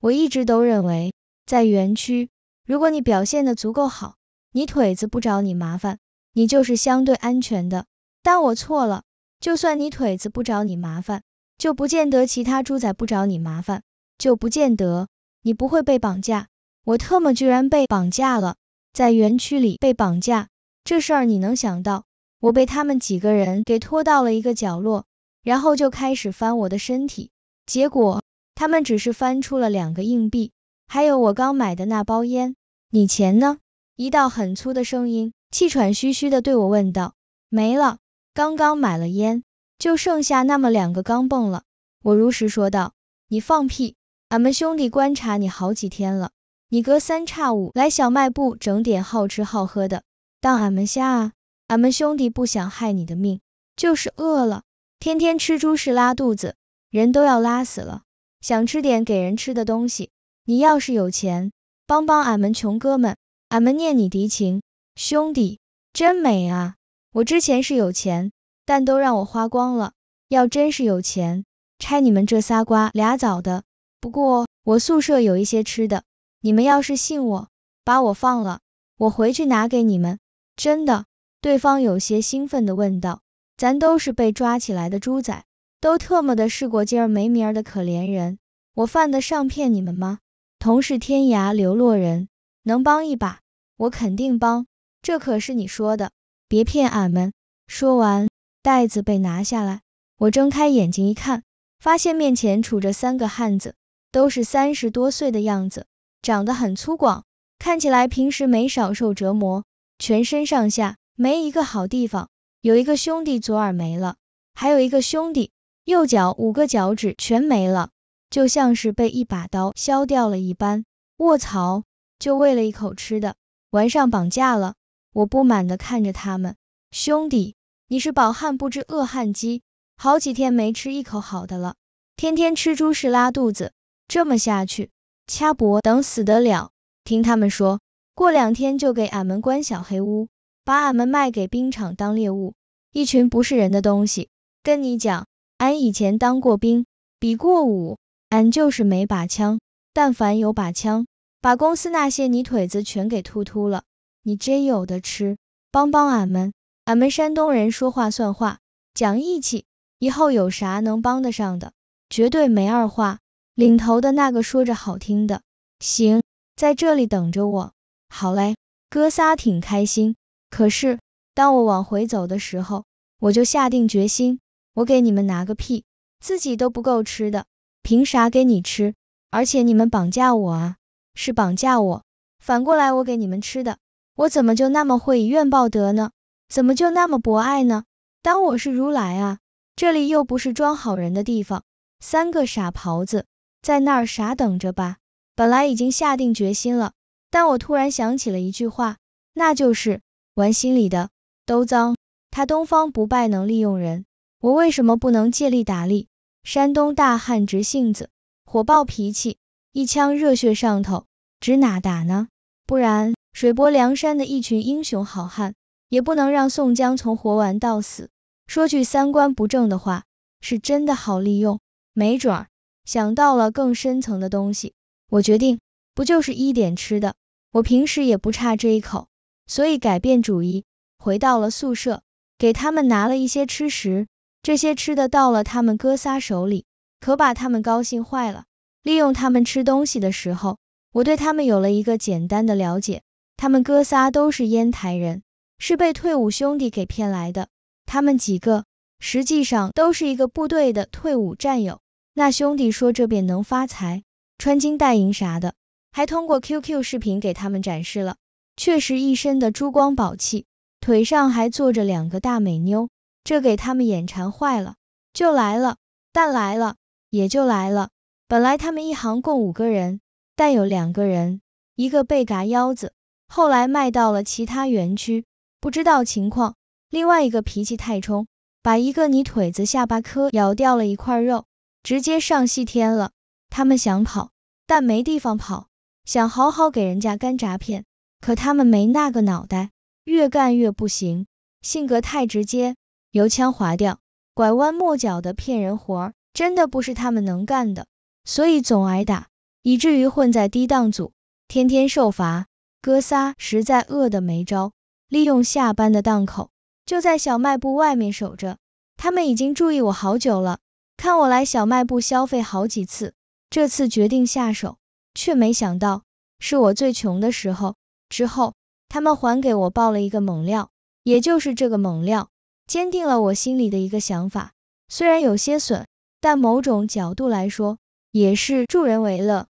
我一直都认为，在园区，如果你表现的足够好，你腿子不找你麻烦，你就是相对安全的。但我错了，就算你腿子不找你麻烦，就不见得其他猪仔不找你麻烦，就不见得你不会被绑架。我特么居然被绑架了，在园区里被绑架，这事儿你能想到？我被他们几个人给拖到了一个角落，然后就开始翻我的身体，结果他们只是翻出了两个硬币，还有我刚买的那包烟。你钱呢？一道很粗的声音，气喘吁吁的对我问道。没了，刚刚买了烟，就剩下那么两个钢镚了。我如实说道。你放屁！俺们兄弟观察你好几天了，你隔三差五来小卖部整点好吃好喝的，当俺们瞎啊？俺们兄弟不想害你的命，就是饿了，天天吃猪食拉肚子，人都要拉死了，想吃点给人吃的东西。你要是有钱，帮帮俺们穷哥们，俺们念你敌情，兄弟真美啊！我之前是有钱，但都让我花光了。要真是有钱，拆你们这仨瓜俩枣的。不过我宿舍有一些吃的，你们要是信我，把我放了，我回去拿给你们，真的。对方有些兴奋地问道：“咱都是被抓起来的猪仔，都特么的试过劲儿没名儿的可怜人，我犯得上骗你们吗？同是天涯流落人，能帮一把，我肯定帮，这可是你说的，别骗俺们。”说完，袋子被拿下来，我睁开眼睛一看，发现面前杵着三个汉子，都是三十多岁的样子，长得很粗犷，看起来平时没少受折磨，全身上下。没一个好地方，有一个兄弟左耳没了，还有一个兄弟右脚五个脚趾全没了，就像是被一把刀削掉了一般。卧槽！就为了一口吃的，晚上绑架了。我不满地看着他们，兄弟，你是饱汉不知饿汉饥，好几天没吃一口好的了，天天吃猪食拉肚子，这么下去掐脖等死得了。听他们说过两天就给俺们关小黑屋。把俺们卖给兵场当猎物，一群不是人的东西。跟你讲，俺以前当过兵，比过武，俺就是没把枪。但凡有把枪，把公司那些泥腿子全给突突了，你真有的吃。帮帮俺们，俺们山东人说话算话，讲义气。以后有啥能帮得上的，绝对没二话。领头的那个说着好听的，行，在这里等着我。好嘞，哥仨挺开心。可是当我往回走的时候，我就下定决心，我给你们拿个屁，自己都不够吃的，凭啥给你吃？而且你们绑架我啊，是绑架我，反过来我给你们吃的，我怎么就那么会以怨报德呢？怎么就那么博爱呢？当我是如来啊？这里又不是装好人的地方，三个傻狍子，在那儿傻等着吧。本来已经下定决心了，但我突然想起了一句话，那就是。玩心里的都脏，他东方不败能利用人，我为什么不能借力打力？山东大汉直性子，火爆脾气，一腔热血上头，指哪打哪。不然，水泊梁山的一群英雄好汉，也不能让宋江从活完到死。说句三观不正的话，是真的好利用，没准儿想到了更深层的东西。我决定，不就是一点吃的？我平时也不差这一口。所以改变主意，回到了宿舍，给他们拿了一些吃食。这些吃的到了他们哥仨手里，可把他们高兴坏了。利用他们吃东西的时候，我对他们有了一个简单的了解。他们哥仨都是烟台人，是被退伍兄弟给骗来的。他们几个实际上都是一个部队的退伍战友。那兄弟说这边能发财，穿金戴银啥的，还通过 QQ 视频给他们展示了。确实一身的珠光宝气，腿上还坐着两个大美妞，这给他们眼馋坏了，就来了。但来了也就来了。本来他们一行共五个人，但有两个人，一个被嘎腰子，后来卖到了其他园区，不知道情况；另外一个脾气太冲，把一个泥腿子下巴磕咬掉了一块肉，直接上西天了。他们想跑，但没地方跑，想好好给人家干炸片。可他们没那个脑袋，越干越不行，性格太直接，油腔滑调，拐弯抹角的骗人活儿，真的不是他们能干的，所以总挨打，以至于混在低档组，天天受罚。哥仨实在饿得没招，利用下班的档口，就在小卖部外面守着。他们已经注意我好久了，看我来小卖部消费好几次，这次决定下手，却没想到是我最穷的时候。之后，他们还给我爆了一个猛料，也就是这个猛料坚定了我心里的一个想法，虽然有些损，但某种角度来说也是助人为乐。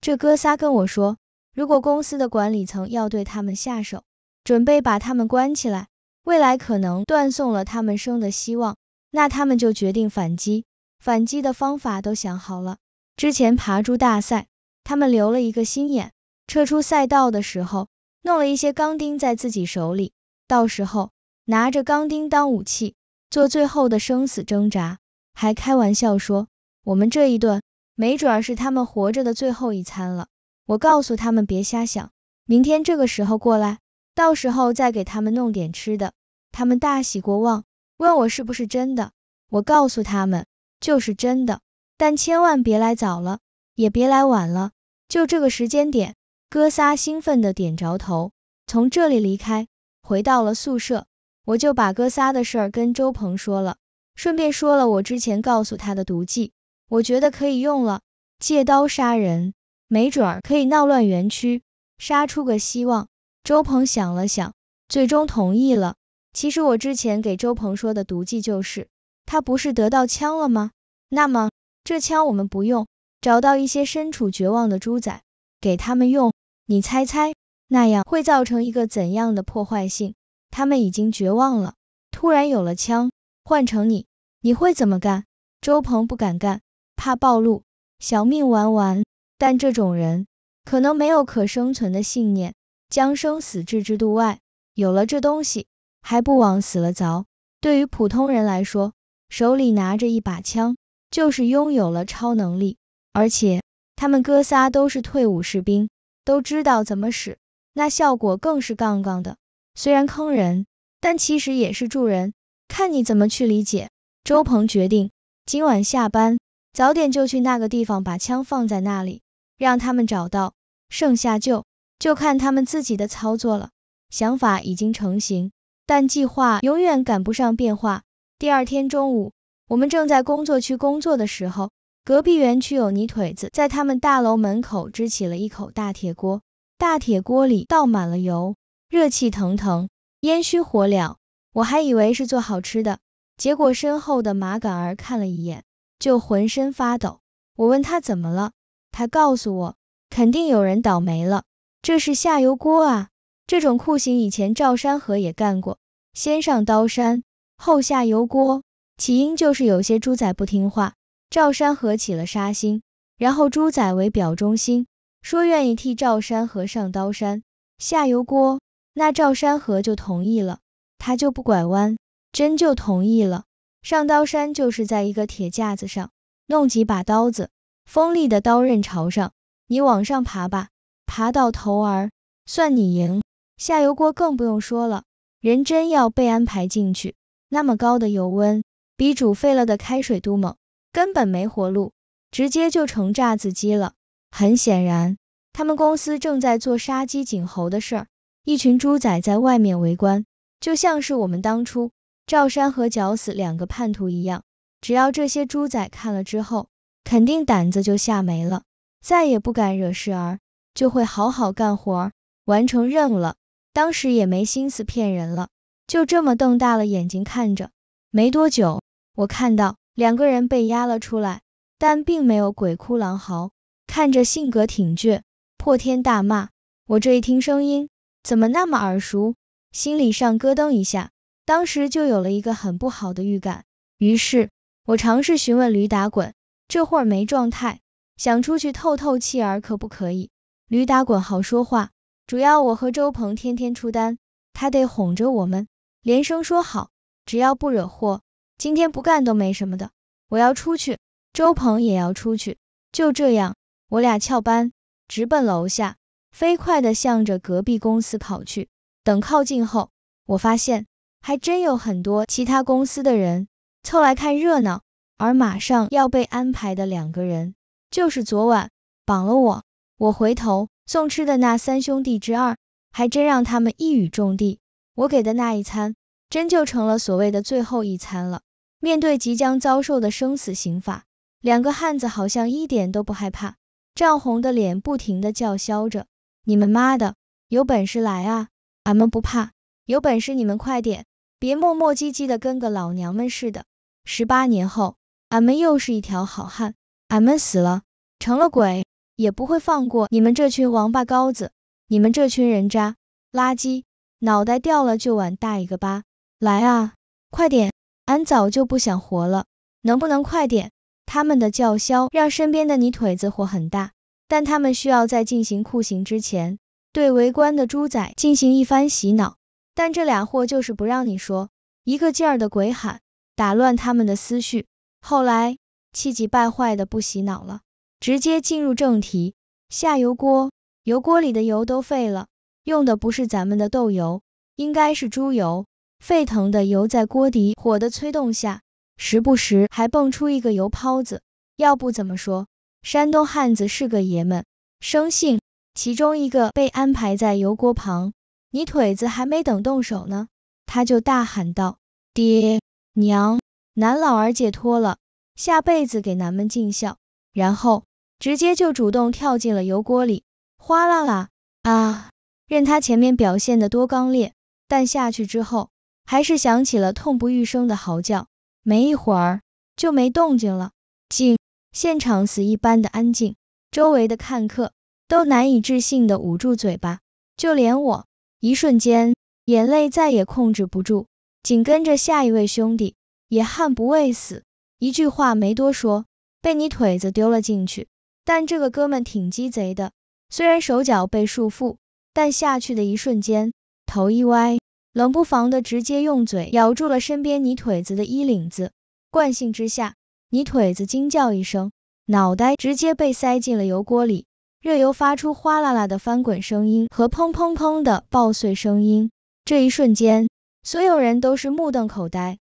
这哥仨跟我说，如果公司的管理层要对他们下手，准备把他们关起来，未来可能断送了他们生的希望，那他们就决定反击，反击的方法都想好了。之前爬珠大赛，他们留了一个心眼，撤出赛道的时候。弄了一些钢钉在自己手里，到时候拿着钢钉当武器做最后的生死挣扎。还开玩笑说，我们这一顿没准是他们活着的最后一餐了。我告诉他们别瞎想，明天这个时候过来，到时候再给他们弄点吃的。他们大喜过望，问我是不是真的。我告诉他们就是真的，但千万别来早了，也别来晚了，就这个时间点。哥仨兴奋的点着头，从这里离开，回到了宿舍。我就把哥仨的事跟周鹏说了，顺便说了我之前告诉他的毒计，我觉得可以用了，借刀杀人，没准儿可以闹乱园区，杀出个希望。周鹏想了想，最终同意了。其实我之前给周鹏说的毒计就是，他不是得到枪了吗？那么这枪我们不用，找到一些身处绝望的猪仔，给他们用。你猜猜，那样会造成一个怎样的破坏性？他们已经绝望了。突然有了枪，换成你，你会怎么干？周鹏不敢干，怕暴露，小命玩完。但这种人可能没有可生存的信念，将生死置之度外。有了这东西，还不往死了凿？对于普通人来说，手里拿着一把枪，就是拥有了超能力。而且他们哥仨都是退伍士兵。都知道怎么使，那效果更是杠杠的。虽然坑人，但其实也是助人，看你怎么去理解。周鹏决定今晚下班，早点就去那个地方把枪放在那里，让他们找到，剩下就就看他们自己的操作了。想法已经成型，但计划永远赶不上变化。第二天中午，我们正在工作区工作的时候。隔壁园区有泥腿子在他们大楼门口支起了一口大铁锅，大铁锅里倒满了油，热气腾腾，烟熏火燎。我还以为是做好吃的，结果身后的马杆儿看了一眼就浑身发抖。我问他怎么了，他告诉我肯定有人倒霉了，这是下油锅啊！这种酷刑以前赵山河也干过，先上刀山后下油锅，起因就是有些猪仔不听话。赵山河起了杀心，然后朱仔为表忠心，说愿意替赵山河上刀山、下油锅，那赵山河就同意了，他就不拐弯，真就同意了。上刀山就是在一个铁架子上，弄几把刀子，锋利的刀刃朝上，你往上爬吧，爬到头儿算你赢。下油锅更不用说了，人真要被安排进去，那么高的油温，比煮沸了的开水都猛。根本没活路，直接就成炸子鸡了。很显然，他们公司正在做杀鸡儆猴的事儿。一群猪仔在外面围观，就像是我们当初赵山和绞死两个叛徒一样。只要这些猪仔看了之后，肯定胆子就吓没了，再也不敢惹事儿，就会好好干活，完成任务了。当时也没心思骗人了，就这么瞪大了眼睛看着。没多久，我看到。两个人被押了出来，但并没有鬼哭狼嚎，看着性格挺倔，破天大骂。我这一听声音，怎么那么耳熟？心里上咯噔一下，当时就有了一个很不好的预感。于是，我尝试询问驴打滚，这会儿没状态，想出去透透气儿，可不可以？驴打滚好说话，主要我和周鹏天天出单，他得哄着我们，连声说好，只要不惹祸。今天不干都没什么的，我要出去，周鹏也要出去，就这样，我俩翘班，直奔楼下，飞快的向着隔壁公司跑去。等靠近后，我发现还真有很多其他公司的人凑来看热闹，而马上要被安排的两个人，就是昨晚绑了我，我回头送吃的那三兄弟之二，还真让他们一语中的，我给的那一餐，真就成了所谓的最后一餐了。面对即将遭受的生死刑罚，两个汉子好像一点都不害怕，涨红的脸不停的叫嚣着：“你们妈的，有本事来啊，俺们不怕。有本事你们快点，别磨磨唧唧的跟个老娘们似的。十八年后，俺们又是一条好汉，俺们死了，成了鬼，也不会放过你们这群王八羔子，你们这群人渣、垃圾，脑袋掉了就碗大一个疤。来啊，快点！”俺早就不想活了，能不能快点？他们的叫嚣让身边的泥腿子火很大，但他们需要在进行酷刑之前，对围观的猪仔进行一番洗脑。但这俩货就是不让你说，一个劲儿的鬼喊，打乱他们的思绪。后来气急败坏的不洗脑了，直接进入正题，下油锅，油锅里的油都废了，用的不是咱们的豆油，应该是猪油。沸腾的油在锅底火的催动下，时不时还蹦出一个油泡子。要不怎么说山东汉子是个爷们，生性。其中一个被安排在油锅旁，泥腿子还没等动手呢，他就大喊道：“爹娘，男老儿解脱了，下辈子给咱们尽孝。”然后直接就主动跳进了油锅里，哗啦啦啊！任他前面表现的多刚烈，但下去之后。还是响起了痛不欲生的嚎叫，没一会儿就没动静了，静，现场死一般的安静，周围的看客都难以置信的捂住嘴巴，就连我，一瞬间眼泪再也控制不住。紧跟着下一位兄弟，也悍不畏死，一句话没多说，被你腿子丢了进去。但这个哥们挺鸡贼的，虽然手脚被束缚，但下去的一瞬间，头一歪。冷不防的，直接用嘴咬住了身边泥腿子的衣领子，惯性之下，泥腿子惊叫一声，脑袋直接被塞进了油锅里，热油发出哗啦啦的翻滚声音和砰砰砰的爆碎声音。这一瞬间，所有人都是目瞪口呆。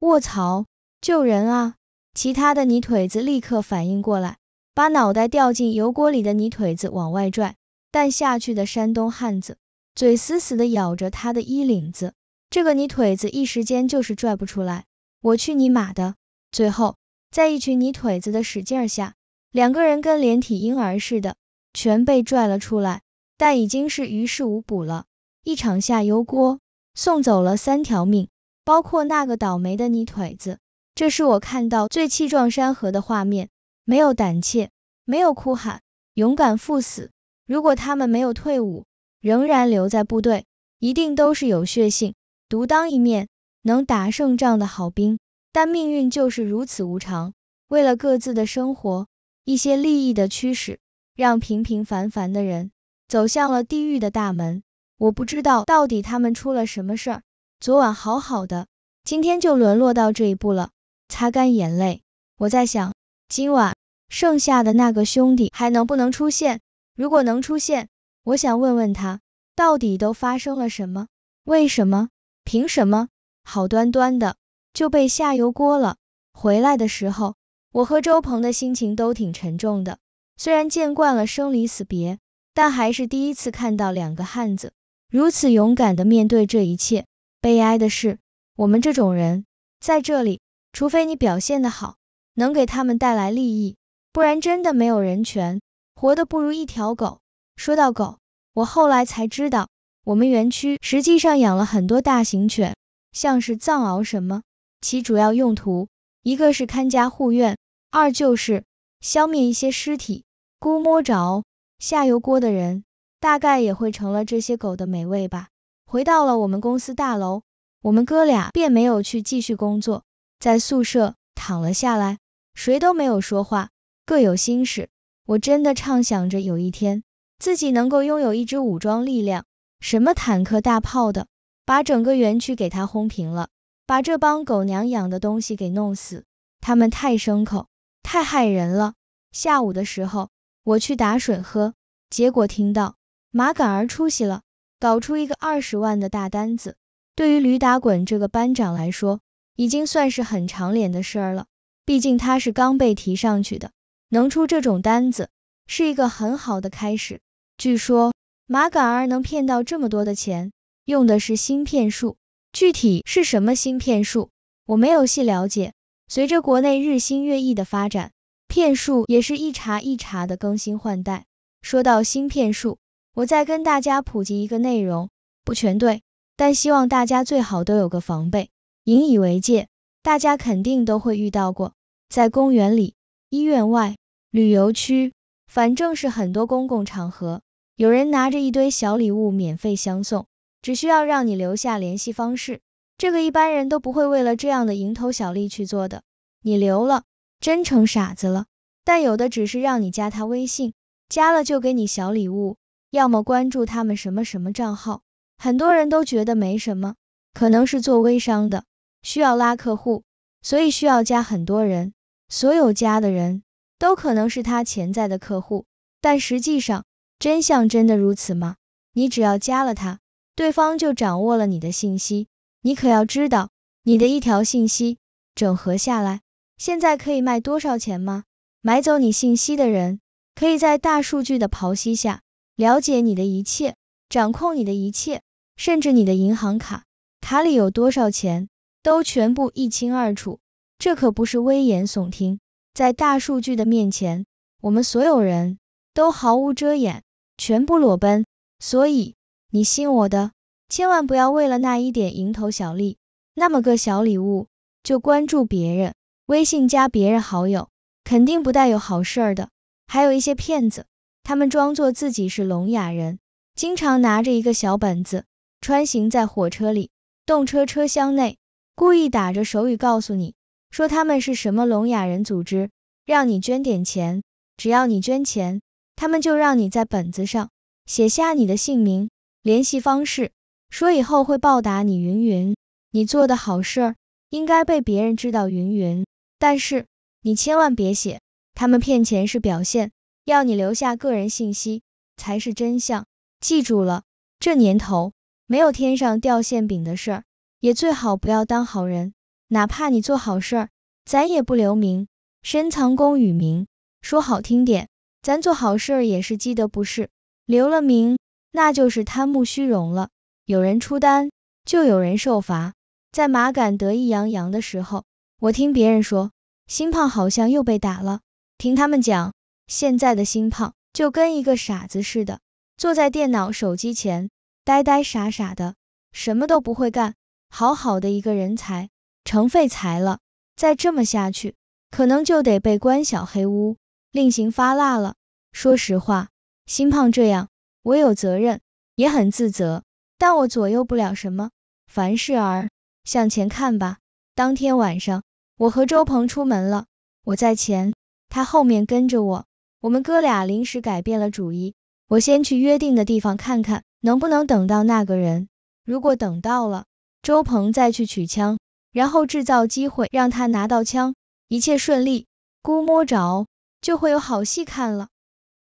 卧槽，救人啊！其他的泥腿子立刻反应过来，把脑袋掉进油锅里的泥腿子往外拽，但下去的山东汉子。嘴死死的咬着他的衣领子，这个泥腿子一时间就是拽不出来，我去你妈的！最后在一群泥腿子的使劲下，两个人跟连体婴儿似的，全被拽了出来，但已经是于事无补了，一场下油锅送走了三条命，包括那个倒霉的泥腿子。这是我看到最气壮山河的画面，没有胆怯，没有哭喊，勇敢赴死。如果他们没有退伍。仍然留在部队，一定都是有血性、独当一面、能打胜仗的好兵。但命运就是如此无常，为了各自的生活、一些利益的驱使，让平平凡凡的人走向了地狱的大门。我不知道到底他们出了什么事儿，昨晚好好的，今天就沦落到这一步了。擦干眼泪，我在想，今晚剩下的那个兄弟还能不能出现？如果能出现，我想问问他，到底都发生了什么？为什么？凭什么？好端端的就被下油锅了。回来的时候，我和周鹏的心情都挺沉重的。虽然见惯了生离死别，但还是第一次看到两个汉子如此勇敢的面对这一切。悲哀的是，我们这种人在这里，除非你表现的好，能给他们带来利益，不然真的没有人权，活得不如一条狗。说到狗，我后来才知道，我们园区实际上养了很多大型犬，像是藏獒什么。其主要用途，一个是看家护院，二就是消灭一些尸体。估摸着下油锅的人，大概也会成了这些狗的美味吧。回到了我们公司大楼，我们哥俩便没有去继续工作，在宿舍躺了下来，谁都没有说话，各有心事。我真的畅想着有一天。自己能够拥有一支武装力量，什么坦克、大炮的，把整个园区给他轰平了，把这帮狗娘养的东西给弄死。他们太牲口，太害人了。下午的时候，我去打水喝，结果听到马杆儿出息了，搞出一个二十万的大单子。对于驴打滚这个班长来说，已经算是很长脸的事了。毕竟他是刚被提上去的，能出这种单子，是一个很好的开始。据说马杆儿能骗到这么多的钱，用的是芯片术，具体是什么芯片术，我没有细了解。随着国内日新月异的发展，骗术也是一茬一茬的更新换代。说到芯片术，我再跟大家普及一个内容，不全对，但希望大家最好都有个防备，引以为戒。大家肯定都会遇到过，在公园里、医院外、旅游区，反正是很多公共场合。有人拿着一堆小礼物免费相送，只需要让你留下联系方式，这个一般人都不会为了这样的蝇头小利去做的，你留了真成傻子了。但有的只是让你加他微信，加了就给你小礼物，要么关注他们什么什么账号，很多人都觉得没什么，可能是做微商的，需要拉客户，所以需要加很多人，所有加的人都可能是他潜在的客户，但实际上。真相真的如此吗？你只要加了他，对方就掌握了你的信息。你可要知道，你的一条信息整合下来，现在可以卖多少钱吗？买走你信息的人，可以在大数据的剖析下了解你的一切，掌控你的一切，甚至你的银行卡卡里有多少钱，都全部一清二楚。这可不是危言耸听，在大数据的面前，我们所有人都毫无遮掩。全部裸奔，所以你信我的，千万不要为了那一点蝇头小利，那么个小礼物就关注别人，微信加别人好友，肯定不带有好事的。还有一些骗子，他们装作自己是聋哑人，经常拿着一个小本子，穿行在火车里、动车车厢内，故意打着手语告诉你说他们是什么聋哑人组织，让你捐点钱，只要你捐钱。他们就让你在本子上写下你的姓名、联系方式，说以后会报答你云云。你做的好事应该被别人知道云云。但是你千万别写，他们骗钱是表现，要你留下个人信息才是真相。记住了，这年头没有天上掉馅饼的事，也最好不要当好人。哪怕你做好事，咱也不留名，深藏功与名。说好听点。咱做好事也是积德，不是留了名，那就是贪慕虚荣了。有人出单，就有人受罚，在马杆得意洋洋的时候，我听别人说，新胖好像又被打了。听他们讲，现在的新胖就跟一个傻子似的，坐在电脑、手机前，呆呆傻傻的，什么都不会干。好好的一个人才，成废材了。再这么下去，可能就得被关小黑屋。另行发蜡了。说实话，心胖这样，我有责任，也很自责，但我左右不了什么，凡事儿向前看吧。当天晚上，我和周鹏出门了，我在前，他后面跟着我。我们哥俩临时改变了主意，我先去约定的地方看看，能不能等到那个人。如果等到了，周鹏再去取枪，然后制造机会让他拿到枪。一切顺利，估摸着。就会有好戏看了。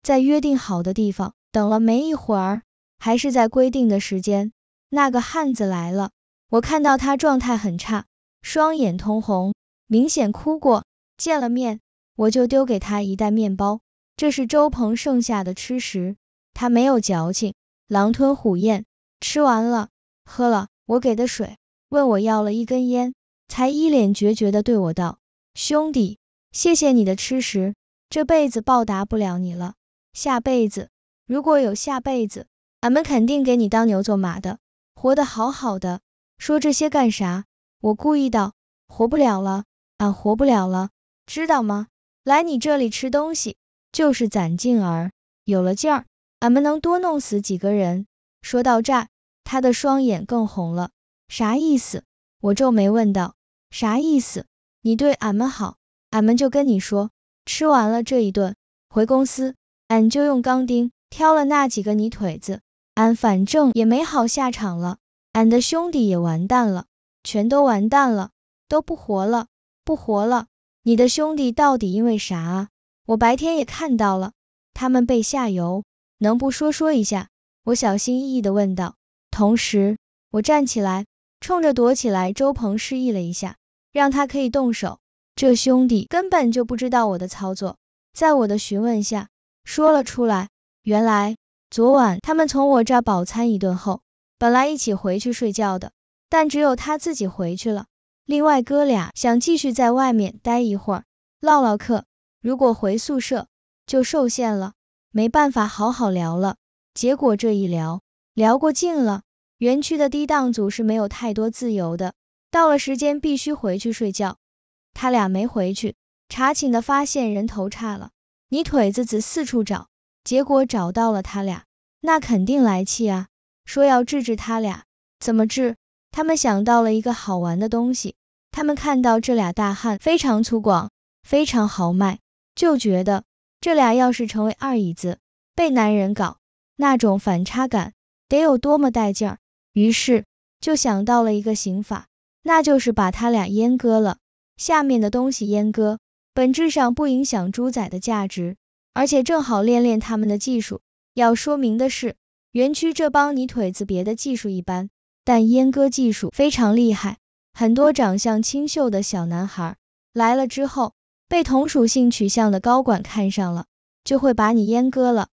在约定好的地方等了没一会儿，还是在规定的时间，那个汉子来了。我看到他状态很差，双眼通红，明显哭过。见了面，我就丢给他一袋面包，这是周鹏剩下的吃食。他没有矫情，狼吞虎咽吃完了，喝了我给的水，问我要了一根烟，才一脸决绝的对我道：“兄弟，谢谢你的吃食。”这辈子报答不了你了，下辈子，如果有下辈子，俺们肯定给你当牛做马的，活得好好的。说这些干啥？我故意道，活不了了，俺活不了了，知道吗？来你这里吃东西，就是攒劲儿，有了劲儿，俺们能多弄死几个人。说到这，他的双眼更红了。啥意思？我皱眉问道。啥意思？你对俺们好，俺们就跟你说。吃完了这一顿，回公司，俺就用钢钉挑了那几个泥腿子，俺反正也没好下场了，俺的兄弟也完蛋了，全都完蛋了，都不活了，不活了！你的兄弟到底因为啥啊？我白天也看到了，他们被下油，能不说说一下？我小心翼翼的问道，同时我站起来，冲着躲起来周鹏示意了一下，让他可以动手。这兄弟根本就不知道我的操作，在我的询问下说了出来。原来昨晚他们从我这饱餐一顿后，本来一起回去睡觉的，但只有他自己回去了。另外哥俩想继续在外面待一会儿唠唠嗑，如果回宿舍就受限了，没办法好好聊了。结果这一聊聊过劲了，园区的低档组是没有太多自由的，到了时间必须回去睡觉。他俩没回去查寝的，发现人头差了，你腿子子四处找，结果找到了他俩，那肯定来气啊，说要治治他俩，怎么治？他们想到了一个好玩的东西，他们看到这俩大汉非常粗犷，非常豪迈，就觉得这俩要是成为二椅子，被男人搞，那种反差感得有多么带劲儿，于是就想到了一个刑法，那就是把他俩阉割了。下面的东西阉割，本质上不影响猪仔的价值，而且正好练练他们的技术。要说明的是，园区这帮泥腿子别的技术一般，但阉割技术非常厉害。很多长相清秀的小男孩来了之后，被同属性取向的高管看上了，就会把你阉割了，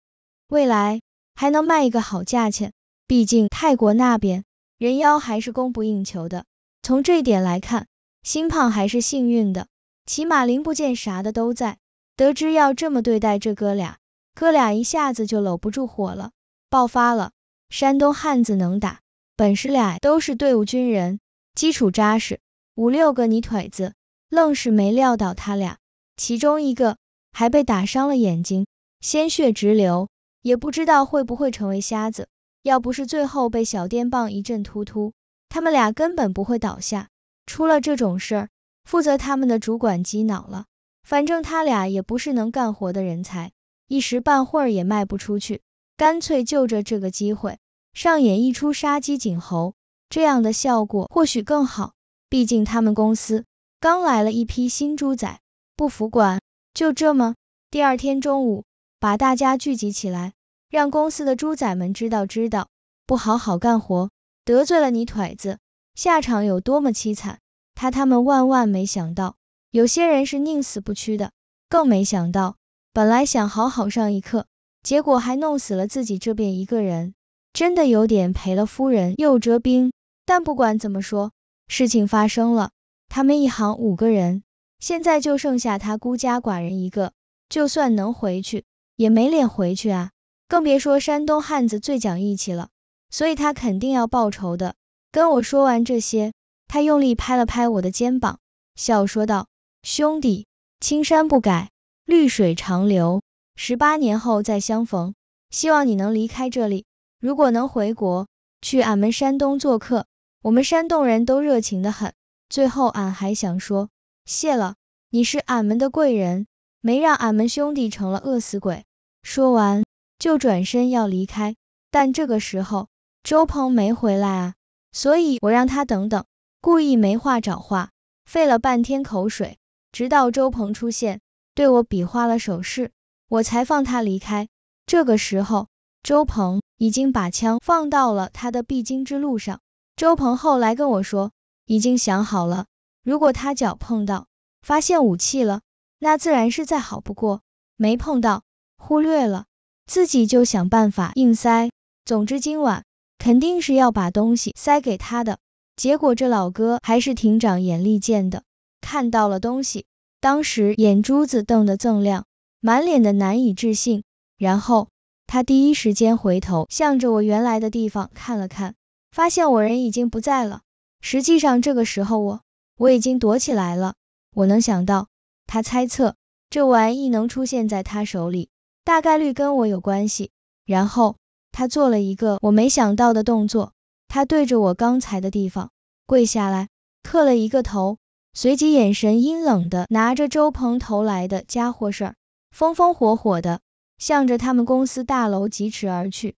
未来还能卖一个好价钱。毕竟泰国那边人妖还是供不应求的。从这一点来看。新胖还是幸运的，起码零部件啥的都在。得知要这么对待这哥俩，哥俩一下子就搂不住火了，爆发了。山东汉子能打，本事俩都是队伍军人，基础扎实，五六个泥腿子愣是没撂倒他俩，其中一个还被打伤了眼睛，鲜血直流，也不知道会不会成为瞎子。要不是最后被小电棒一阵突突，他们俩根本不会倒下。出了这种事儿，负责他们的主管急恼了。反正他俩也不是能干活的人才，一时半会儿也卖不出去，干脆就着这个机会上演一出杀鸡儆猴，这样的效果或许更好。毕竟他们公司刚来了一批新猪仔，不服管，就这么。第二天中午，把大家聚集起来，让公司的猪仔们知道知道，不好好干活，得罪了你腿子。下场有多么凄惨，他他们万万没想到，有些人是宁死不屈的，更没想到，本来想好好上一课，结果还弄死了自己这边一个人，真的有点赔了夫人又折兵。但不管怎么说，事情发生了，他们一行五个人，现在就剩下他孤家寡人一个，就算能回去，也没脸回去啊，更别说山东汉子最讲义气了，所以他肯定要报仇的。跟我说完这些，他用力拍了拍我的肩膀，笑说道：“兄弟，青山不改，绿水长流，十八年后再相逢，希望你能离开这里。如果能回国，去俺们山东做客，我们山东人都热情的很。”最后，俺还想说，谢了，你是俺们的贵人，没让俺们兄弟成了饿死鬼。说完，就转身要离开，但这个时候，周鹏没回来啊。所以我让他等等，故意没话找话，费了半天口水，直到周鹏出现，对我比划了手势，我才放他离开。这个时候，周鹏已经把枪放到了他的必经之路上。周鹏后来跟我说，已经想好了，如果他脚碰到，发现武器了，那自然是再好不过；没碰到，忽略了，自己就想办法硬塞。总之，今晚。肯定是要把东西塞给他的，结果这老哥还是挺长眼力见的，看到了东西，当时眼珠子瞪得锃亮，满脸的难以置信，然后他第一时间回头，向着我原来的地方看了看，发现我人已经不在了。实际上这个时候我我已经躲起来了，我能想到，他猜测这玩意能出现在他手里，大概率跟我有关系，然后。他做了一个我没想到的动作，他对着我刚才的地方跪下来，磕了一个头，随即眼神阴冷的拿着周鹏投来的家伙事儿，风风火火的向着他们公司大楼疾驰而去。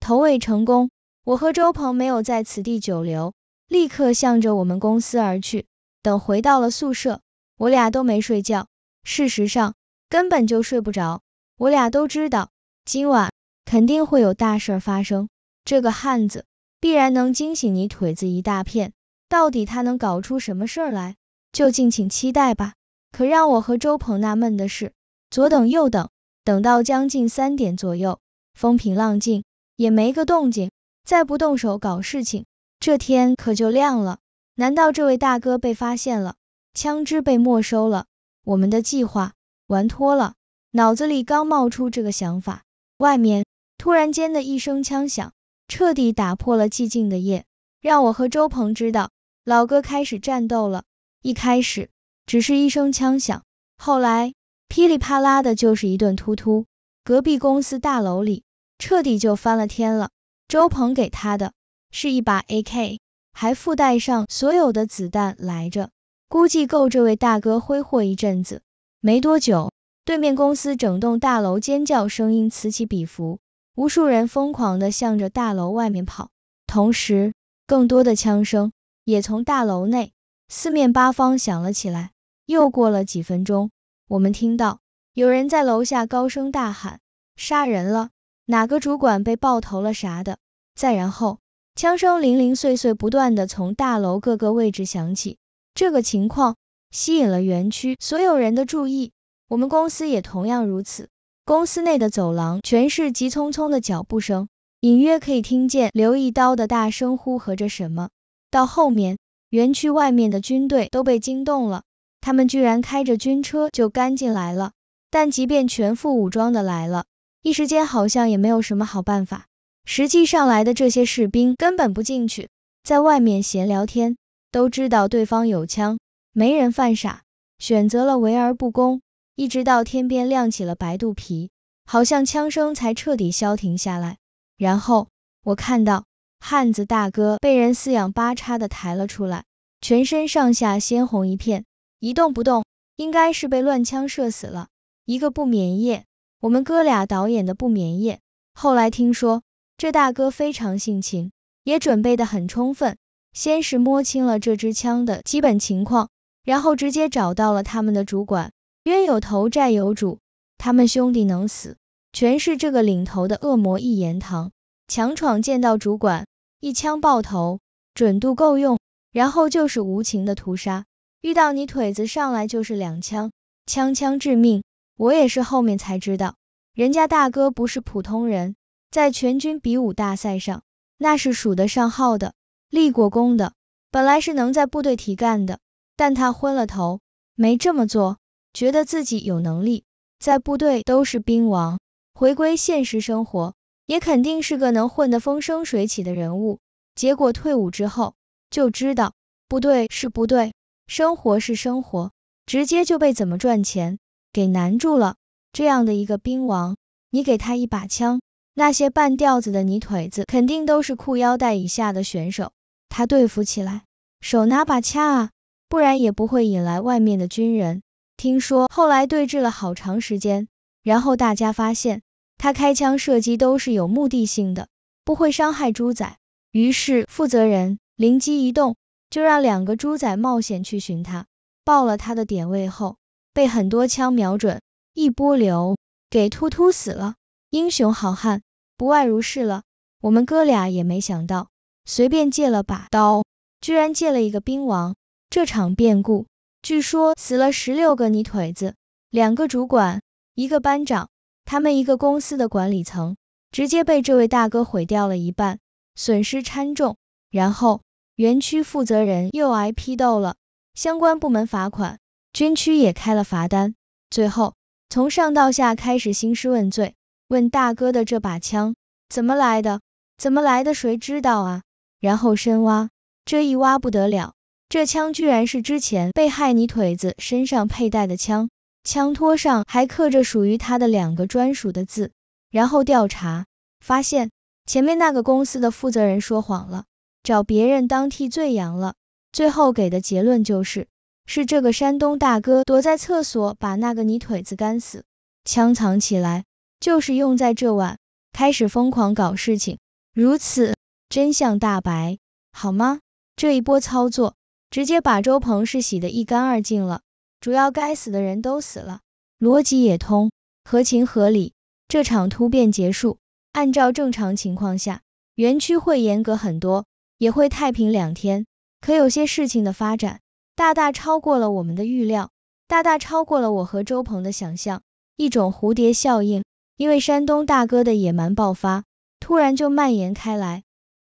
投喂成功，我和周鹏没有在此地久留，立刻向着我们公司而去。等回到了宿舍，我俩都没睡觉，事实上根本就睡不着，我俩都知道今晚。肯定会有大事发生，这个汉子必然能惊醒你腿子一大片。到底他能搞出什么事儿来，就敬请期待吧。可让我和周鹏纳闷的是，左等右等，等到将近三点左右，风平浪静，也没个动静。再不动手搞事情，这天可就亮了。难道这位大哥被发现了，枪支被没收了，我们的计划完脱了？脑子里刚冒出这个想法，外面。突然间的一声枪响，彻底打破了寂静的夜，让我和周鹏知道，老哥开始战斗了。一开始只是一声枪响，后来噼里啪啦的就是一顿突突。隔壁公司大楼里彻底就翻了天了。周鹏给他的是一把 AK，还附带上所有的子弹来着，估计够这位大哥挥霍一阵子。没多久，对面公司整栋大楼尖叫声音此起彼伏。无数人疯狂的向着大楼外面跑，同时，更多的枪声也从大楼内四面八方响了起来。又过了几分钟，我们听到有人在楼下高声大喊：“杀人了！哪个主管被爆头了？啥的。”再然后，枪声零零碎碎不断的从大楼各个位置响起，这个情况吸引了园区所有人的注意，我们公司也同样如此。公司内的走廊全是急匆匆的脚步声，隐约可以听见刘一刀的大声呼喝着什么。到后面，园区外面的军队都被惊动了，他们居然开着军车就赶进来了。但即便全副武装的来了，一时间好像也没有什么好办法。实际上来的这些士兵根本不进去，在外面闲聊天，都知道对方有枪，没人犯傻，选择了围而不攻。一直到天边亮起了白肚皮，好像枪声才彻底消停下来。然后我看到汉子大哥被人四仰八叉的抬了出来，全身上下鲜红一片，一动不动，应该是被乱枪射死了。一个不眠夜，我们哥俩导演的不眠夜。后来听说这大哥非常性情，也准备的很充分，先是摸清了这支枪的基本情况，然后直接找到了他们的主管。冤有头，债有主。他们兄弟能死，全是这个领头的恶魔一言堂，强闯见到主管，一枪爆头，准度够用。然后就是无情的屠杀，遇到你腿子上来就是两枪，枪枪致命。我也是后面才知道，人家大哥不是普通人，在全军比武大赛上那是数得上号的，立过功的。本来是能在部队提干的，但他昏了头，没这么做。觉得自己有能力，在部队都是兵王，回归现实生活也肯定是个能混得风生水起的人物。结果退伍之后就知道，部队是部队，生活是生活，直接就被怎么赚钱给难住了。这样的一个兵王，你给他一把枪，那些半吊子的泥腿子肯定都是裤腰带以下的选手，他对付起来，手拿把掐啊，不然也不会引来外面的军人。听说后来对峙了好长时间，然后大家发现他开枪射击都是有目的性的，不会伤害猪仔。于是负责人灵机一动，就让两个猪仔冒险去寻他，爆了他的点位后，被很多枪瞄准，一波流给突突死了。英雄好汉不外如是了。我们哥俩也没想到，随便借了把刀，居然借了一个兵王。这场变故。据说死了十六个泥腿子，两个主管，一个班长，他们一个公司的管理层，直接被这位大哥毁掉了一半，损失惨重。然后园区负责人又挨批斗了，相关部门罚款，军区也开了罚单。最后从上到下开始兴师问罪，问大哥的这把枪怎么来的，怎么来的谁知道啊？然后深挖，这一挖不得了。这枪居然是之前被害泥腿子身上佩戴的枪，枪托上还刻着属于他的两个专属的字。然后调查发现，前面那个公司的负责人说谎了，找别人当替罪羊了。最后给的结论就是，是这个山东大哥躲在厕所把那个泥腿子干死，枪藏起来，就是用在这晚开始疯狂搞事情。如此，真相大白，好吗？这一波操作。直接把周鹏是洗得一干二净了，主要该死的人都死了，逻辑也通，合情合理。这场突变结束，按照正常情况下，园区会严格很多，也会太平两天。可有些事情的发展，大大超过了我们的预料，大大超过了我和周鹏的想象，一种蝴蝶效应，因为山东大哥的野蛮爆发，突然就蔓延开来。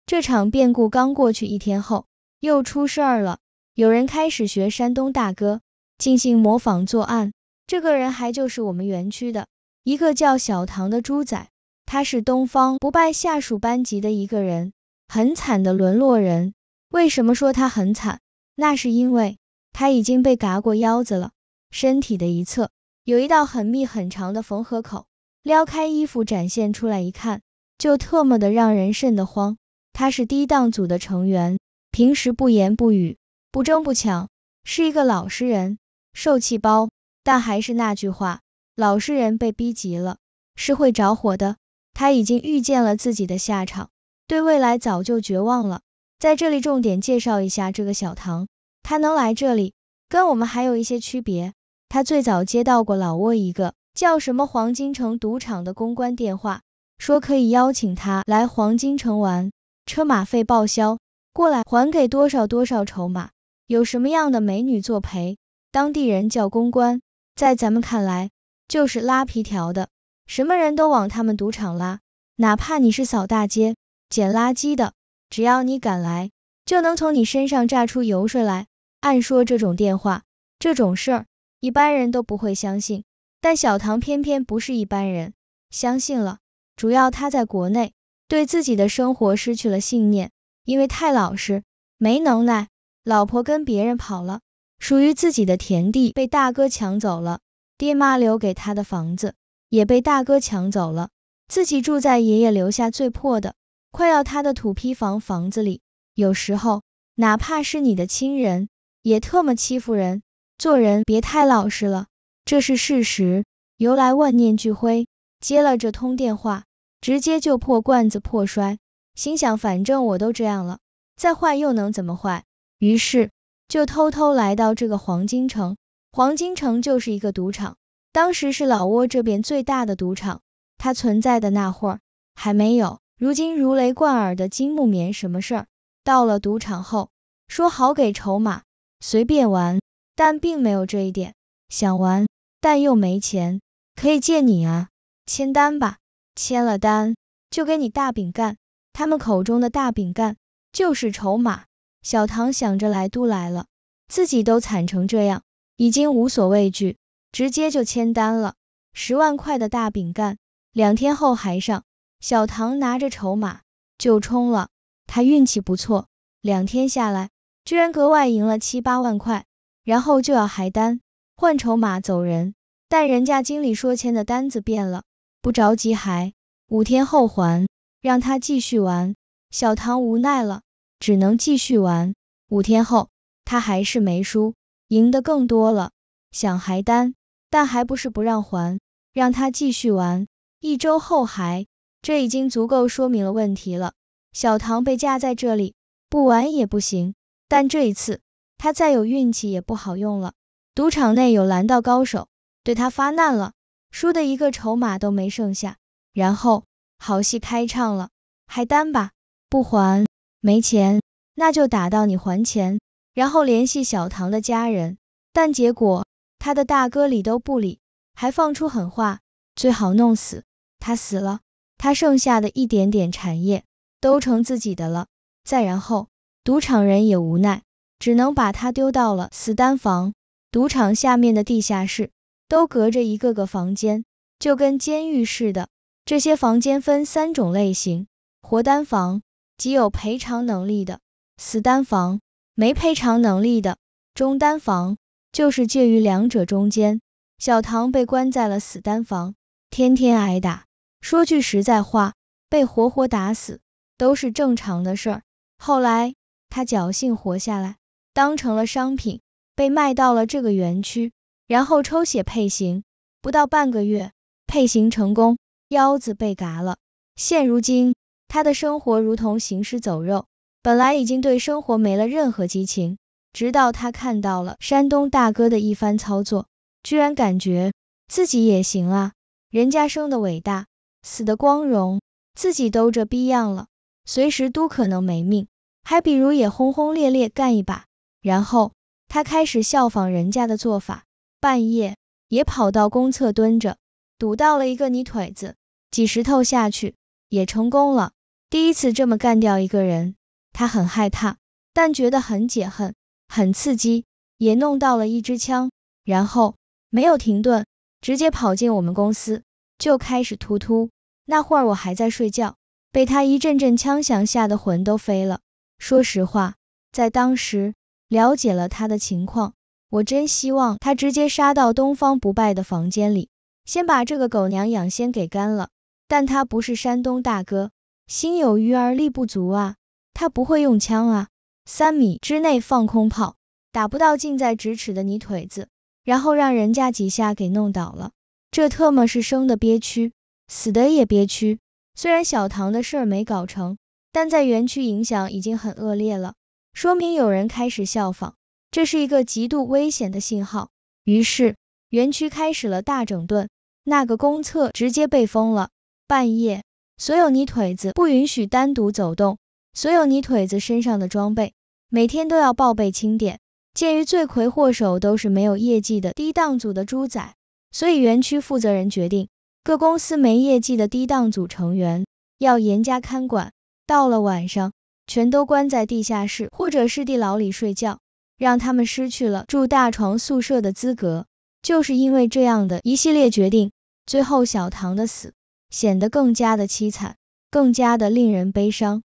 这场变故刚过去一天后，又出事儿了。有人开始学山东大哥进行模仿作案，这个人还就是我们园区的一个叫小唐的猪仔，他是东方不败下属班级的一个人，很惨的沦落人。为什么说他很惨？那是因为他已经被嘎过腰子了，身体的一侧有一道很密很长的缝合口，撩开衣服展现出来一看，就特么的让人瘆得慌。他是低档组的成员，平时不言不语。不争不抢，是一个老实人，受气包。但还是那句话，老实人被逼急了是会着火的。他已经预见了自己的下场，对未来早就绝望了。在这里重点介绍一下这个小唐，他能来这里跟我们还有一些区别。他最早接到过老挝一个叫什么黄金城赌场的公关电话，说可以邀请他来黄金城玩，车马费报销，过来还给多少多少筹码。有什么样的美女作陪，当地人叫公关，在咱们看来就是拉皮条的，什么人都往他们赌场拉，哪怕你是扫大街、捡垃圾的，只要你敢来，就能从你身上榨出油水来。按说这种电话，这种事儿，一般人都不会相信，但小唐偏偏不是一般人，相信了。主要他在国内对自己的生活失去了信念，因为太老实，没能耐。老婆跟别人跑了，属于自己的田地被大哥抢走了，爹妈留给他的房子也被大哥抢走了，自己住在爷爷留下最破的、快要塌的土坯房房子里。有时候，哪怕是你的亲人，也特么欺负人。做人别太老实了，这是事实。由来万念俱灰，接了这通电话，直接就破罐子破摔，心想反正我都这样了，再坏又能怎么坏？于是就偷偷来到这个黄金城，黄金城就是一个赌场，当时是老挝这边最大的赌场。它存在的那会儿还没有，如今如雷贯耳的金木棉什么事儿。到了赌场后，说好给筹码，随便玩，但并没有这一点。想玩，但又没钱，可以借你啊，签单吧，签了单就给你大饼干。他们口中的大饼干就是筹码。小唐想着来都来了，自己都惨成这样，已经无所畏惧，直接就签单了，十万块的大饼干，两天后还上。小唐拿着筹码就冲了，他运气不错，两天下来居然格外赢了七八万块，然后就要还单，换筹码走人。但人家经理说签的单子变了，不着急还，五天后还，让他继续玩。小唐无奈了。只能继续玩。五天后，他还是没输，赢的更多了。想还单，但还不是不让还，让他继续玩。一周后还，这已经足够说明了问题了。小唐被架在这里，不玩也不行。但这一次，他再有运气也不好用了。赌场内有蓝道高手对他发难了，输的一个筹码都没剩下。然后，好戏开唱了，还单吧，不还。没钱，那就打到你还钱，然后联系小唐的家人。但结果他的大哥理都不理，还放出狠话，最好弄死他。死了，他剩下的一点点产业都成自己的了。再然后，赌场人也无奈，只能把他丢到了死单房。赌场下面的地下室都隔着一个个房间，就跟监狱似的。这些房间分三种类型：活单房。即有赔偿能力的死单房，没赔偿能力的中单房，就是介于两者中间。小唐被关在了死单房，天天挨打。说句实在话，被活活打死都是正常的事儿。后来他侥幸活下来，当成了商品，被卖到了这个园区，然后抽血配型，不到半个月配型成功，腰子被嘎了。现如今。他的生活如同行尸走肉，本来已经对生活没了任何激情，直到他看到了山东大哥的一番操作，居然感觉自己也行啊！人家生的伟大，死的光荣，自己都这逼样了，随时都可能没命，还比如也轰轰烈烈干一把。然后他开始效仿人家的做法，半夜也跑到公厕蹲着，堵到了一个泥腿子，挤石头下去，也成功了。第一次这么干掉一个人，他很害怕，但觉得很解恨、很刺激，也弄到了一支枪，然后没有停顿，直接跑进我们公司，就开始突突。那会儿我还在睡觉，被他一阵阵枪响吓得魂都飞了。说实话，在当时了解了他的情况，我真希望他直接杀到东方不败的房间里，先把这个狗娘养先给干了。但他不是山东大哥。心有余而力不足啊，他不会用枪啊，三米之内放空炮，打不到近在咫尺的泥腿子，然后让人家几下给弄倒了，这特么是生的憋屈，死的也憋屈。虽然小唐的事没搞成，但在园区影响已经很恶劣了，说明有人开始效仿，这是一个极度危险的信号。于是园区开始了大整顿，那个公厕直接被封了，半夜。所有泥腿子不允许单独走动，所有泥腿子身上的装备每天都要报备清点。鉴于罪魁祸首都是没有业绩的低档组的猪仔，所以园区负责人决定，各公司没业绩的低档组成员要严加看管，到了晚上全都关在地下室或者是地牢里睡觉，让他们失去了住大床宿舍的资格。就是因为这样的一系列决定，最后小唐的死。显得更加的凄惨，更加的令人悲伤。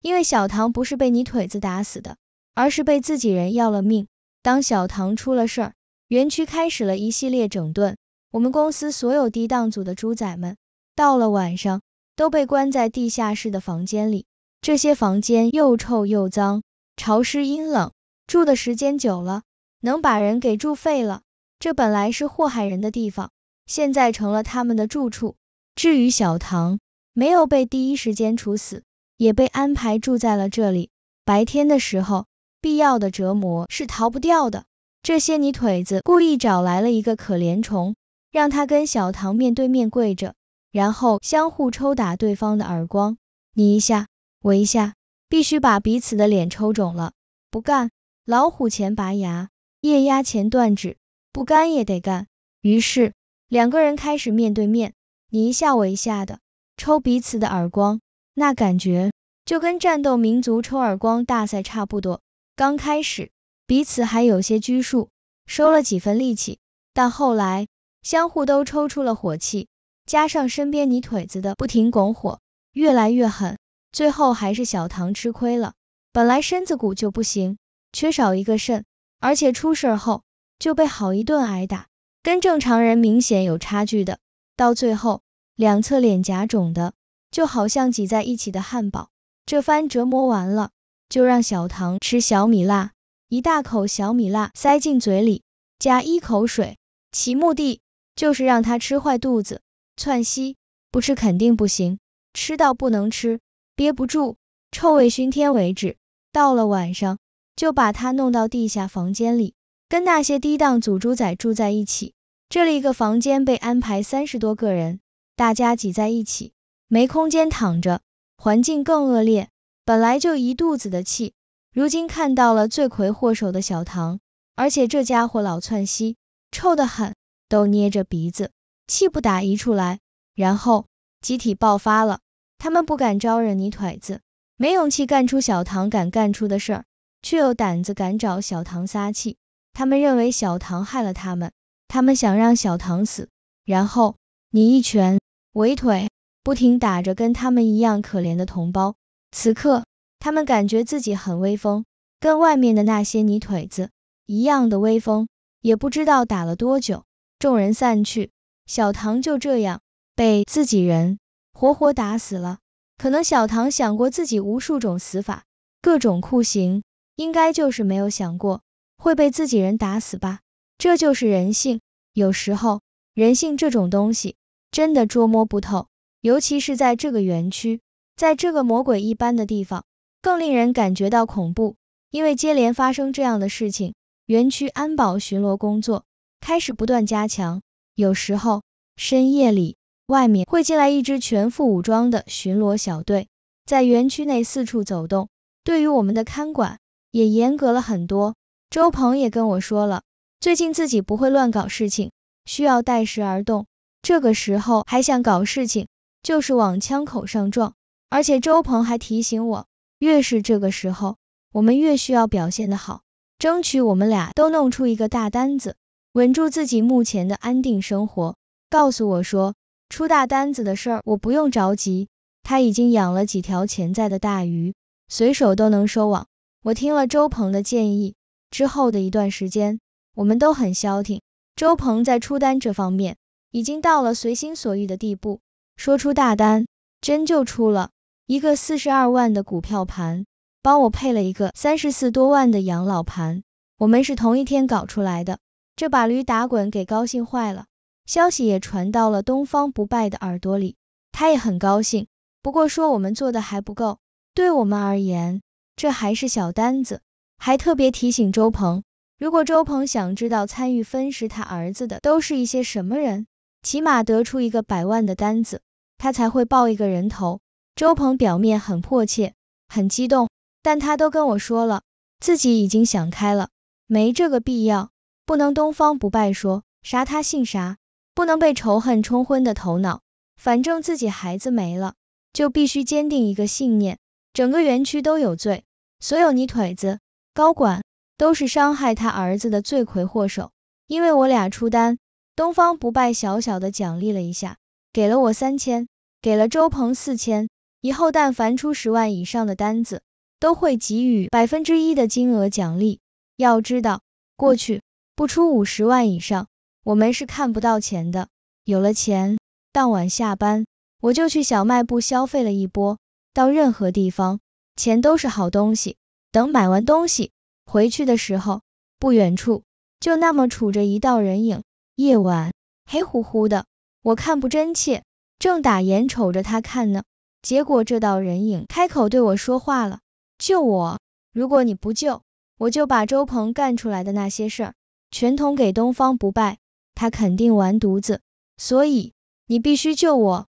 因为小唐不是被你腿子打死的，而是被自己人要了命。当小唐出了事儿，园区开始了一系列整顿。我们公司所有低档组的猪仔们，到了晚上都被关在地下室的房间里。这些房间又臭又脏，潮湿阴冷，住的时间久了能把人给住废了。这本来是祸害人的地方，现在成了他们的住处。至于小唐，没有被第一时间处死，也被安排住在了这里。白天的时候，必要的折磨是逃不掉的。这些泥腿子故意找来了一个可怜虫，让他跟小唐面对面跪着，然后相互抽打对方的耳光，你一下，我一下，必须把彼此的脸抽肿了。不干，老虎钳拔牙，液压钳断指，不干也得干。于是，两个人开始面对面。你一下我一下的，抽彼此的耳光，那感觉就跟战斗民族抽耳光大赛差不多。刚开始彼此还有些拘束，收了几分力气，但后来相互都抽出了火气，加上身边泥腿子的不停拱火，越来越狠，最后还是小唐吃亏了。本来身子骨就不行，缺少一个肾，而且出事后就被好一顿挨打，跟正常人明显有差距的。到最后，两侧脸颊肿的就好像挤在一起的汉堡。这番折磨完了，就让小唐吃小米辣，一大口小米辣塞进嘴里，加一口水，其目的就是让他吃坏肚子、窜稀。不吃肯定不行，吃到不能吃、憋不住、臭味熏天为止。到了晚上，就把他弄到地下房间里，跟那些低档祖猪仔住在一起。这里一个房间被安排三十多个人，大家挤在一起，没空间躺着，环境更恶劣。本来就一肚子的气，如今看到了罪魁祸首的小唐，而且这家伙老窜稀，臭得很，都捏着鼻子，气不打一处来，然后集体爆发了。他们不敢招惹泥腿子，没勇气干出小唐敢干出的事儿，却有胆子敢找小唐撒气。他们认为小唐害了他们。他们想让小唐死，然后你一拳，我一腿，不停打着跟他们一样可怜的同胞。此刻，他们感觉自己很威风，跟外面的那些泥腿子一样的威风。也不知道打了多久，众人散去，小唐就这样被自己人活活打死了。可能小唐想过自己无数种死法，各种酷刑，应该就是没有想过会被自己人打死吧。这就是人性，有时候人性这种东西真的捉摸不透，尤其是在这个园区，在这个魔鬼一般的地方，更令人感觉到恐怖。因为接连发生这样的事情，园区安保巡逻工作开始不断加强，有时候深夜里外面会进来一支全副武装的巡逻小队，在园区内四处走动，对于我们的看管也严格了很多。周鹏也跟我说了。最近自己不会乱搞事情，需要待时而动。这个时候还想搞事情，就是往枪口上撞。而且周鹏还提醒我，越是这个时候，我们越需要表现的好，争取我们俩都弄出一个大单子，稳住自己目前的安定生活。告诉我说出大单子的事，我不用着急。他已经养了几条潜在的大鱼，随手都能收网。我听了周鹏的建议之后的一段时间。我们都很消停，周鹏在出单这方面已经到了随心所欲的地步，说出大单真就出了一个四十二万的股票盘，帮我配了一个三十四多万的养老盘，我们是同一天搞出来的，这把驴打滚给高兴坏了，消息也传到了东方不败的耳朵里，他也很高兴，不过说我们做的还不够，对我们而言这还是小单子，还特别提醒周鹏。如果周鹏想知道参与分食他儿子的都是一些什么人，起码得出一个百万的单子，他才会报一个人头。周鹏表面很迫切，很激动，但他都跟我说了，自己已经想开了，没这个必要，不能东方不败说啥他姓啥，不能被仇恨冲昏的头脑。反正自己孩子没了，就必须坚定一个信念，整个园区都有罪，所有泥腿子、高管。都是伤害他儿子的罪魁祸首。因为我俩出单，东方不败小小的奖励了一下，给了我三千，给了周鹏四千。以后但凡出十万以上的单子，都会给予百分之一的金额奖励。要知道，过去不出五十万以上，我们是看不到钱的。有了钱，当晚下班我就去小卖部消费了一波。到任何地方，钱都是好东西。等买完东西。回去的时候，不远处就那么杵着一道人影，夜晚黑乎乎的，我看不真切，正打眼瞅着他看呢，结果这道人影开口对我说话了：“救我！如果你不救，我就把周鹏干出来的那些事儿全捅给东方不败，他肯定完犊子。所以你必须救我。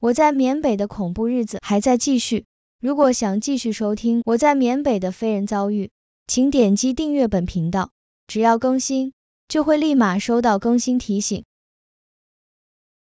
我在缅北的恐怖日子还在继续。如果想继续收听我在缅北的非人遭遇。”请点击订阅本频道，只要更新，就会立马收到更新提醒。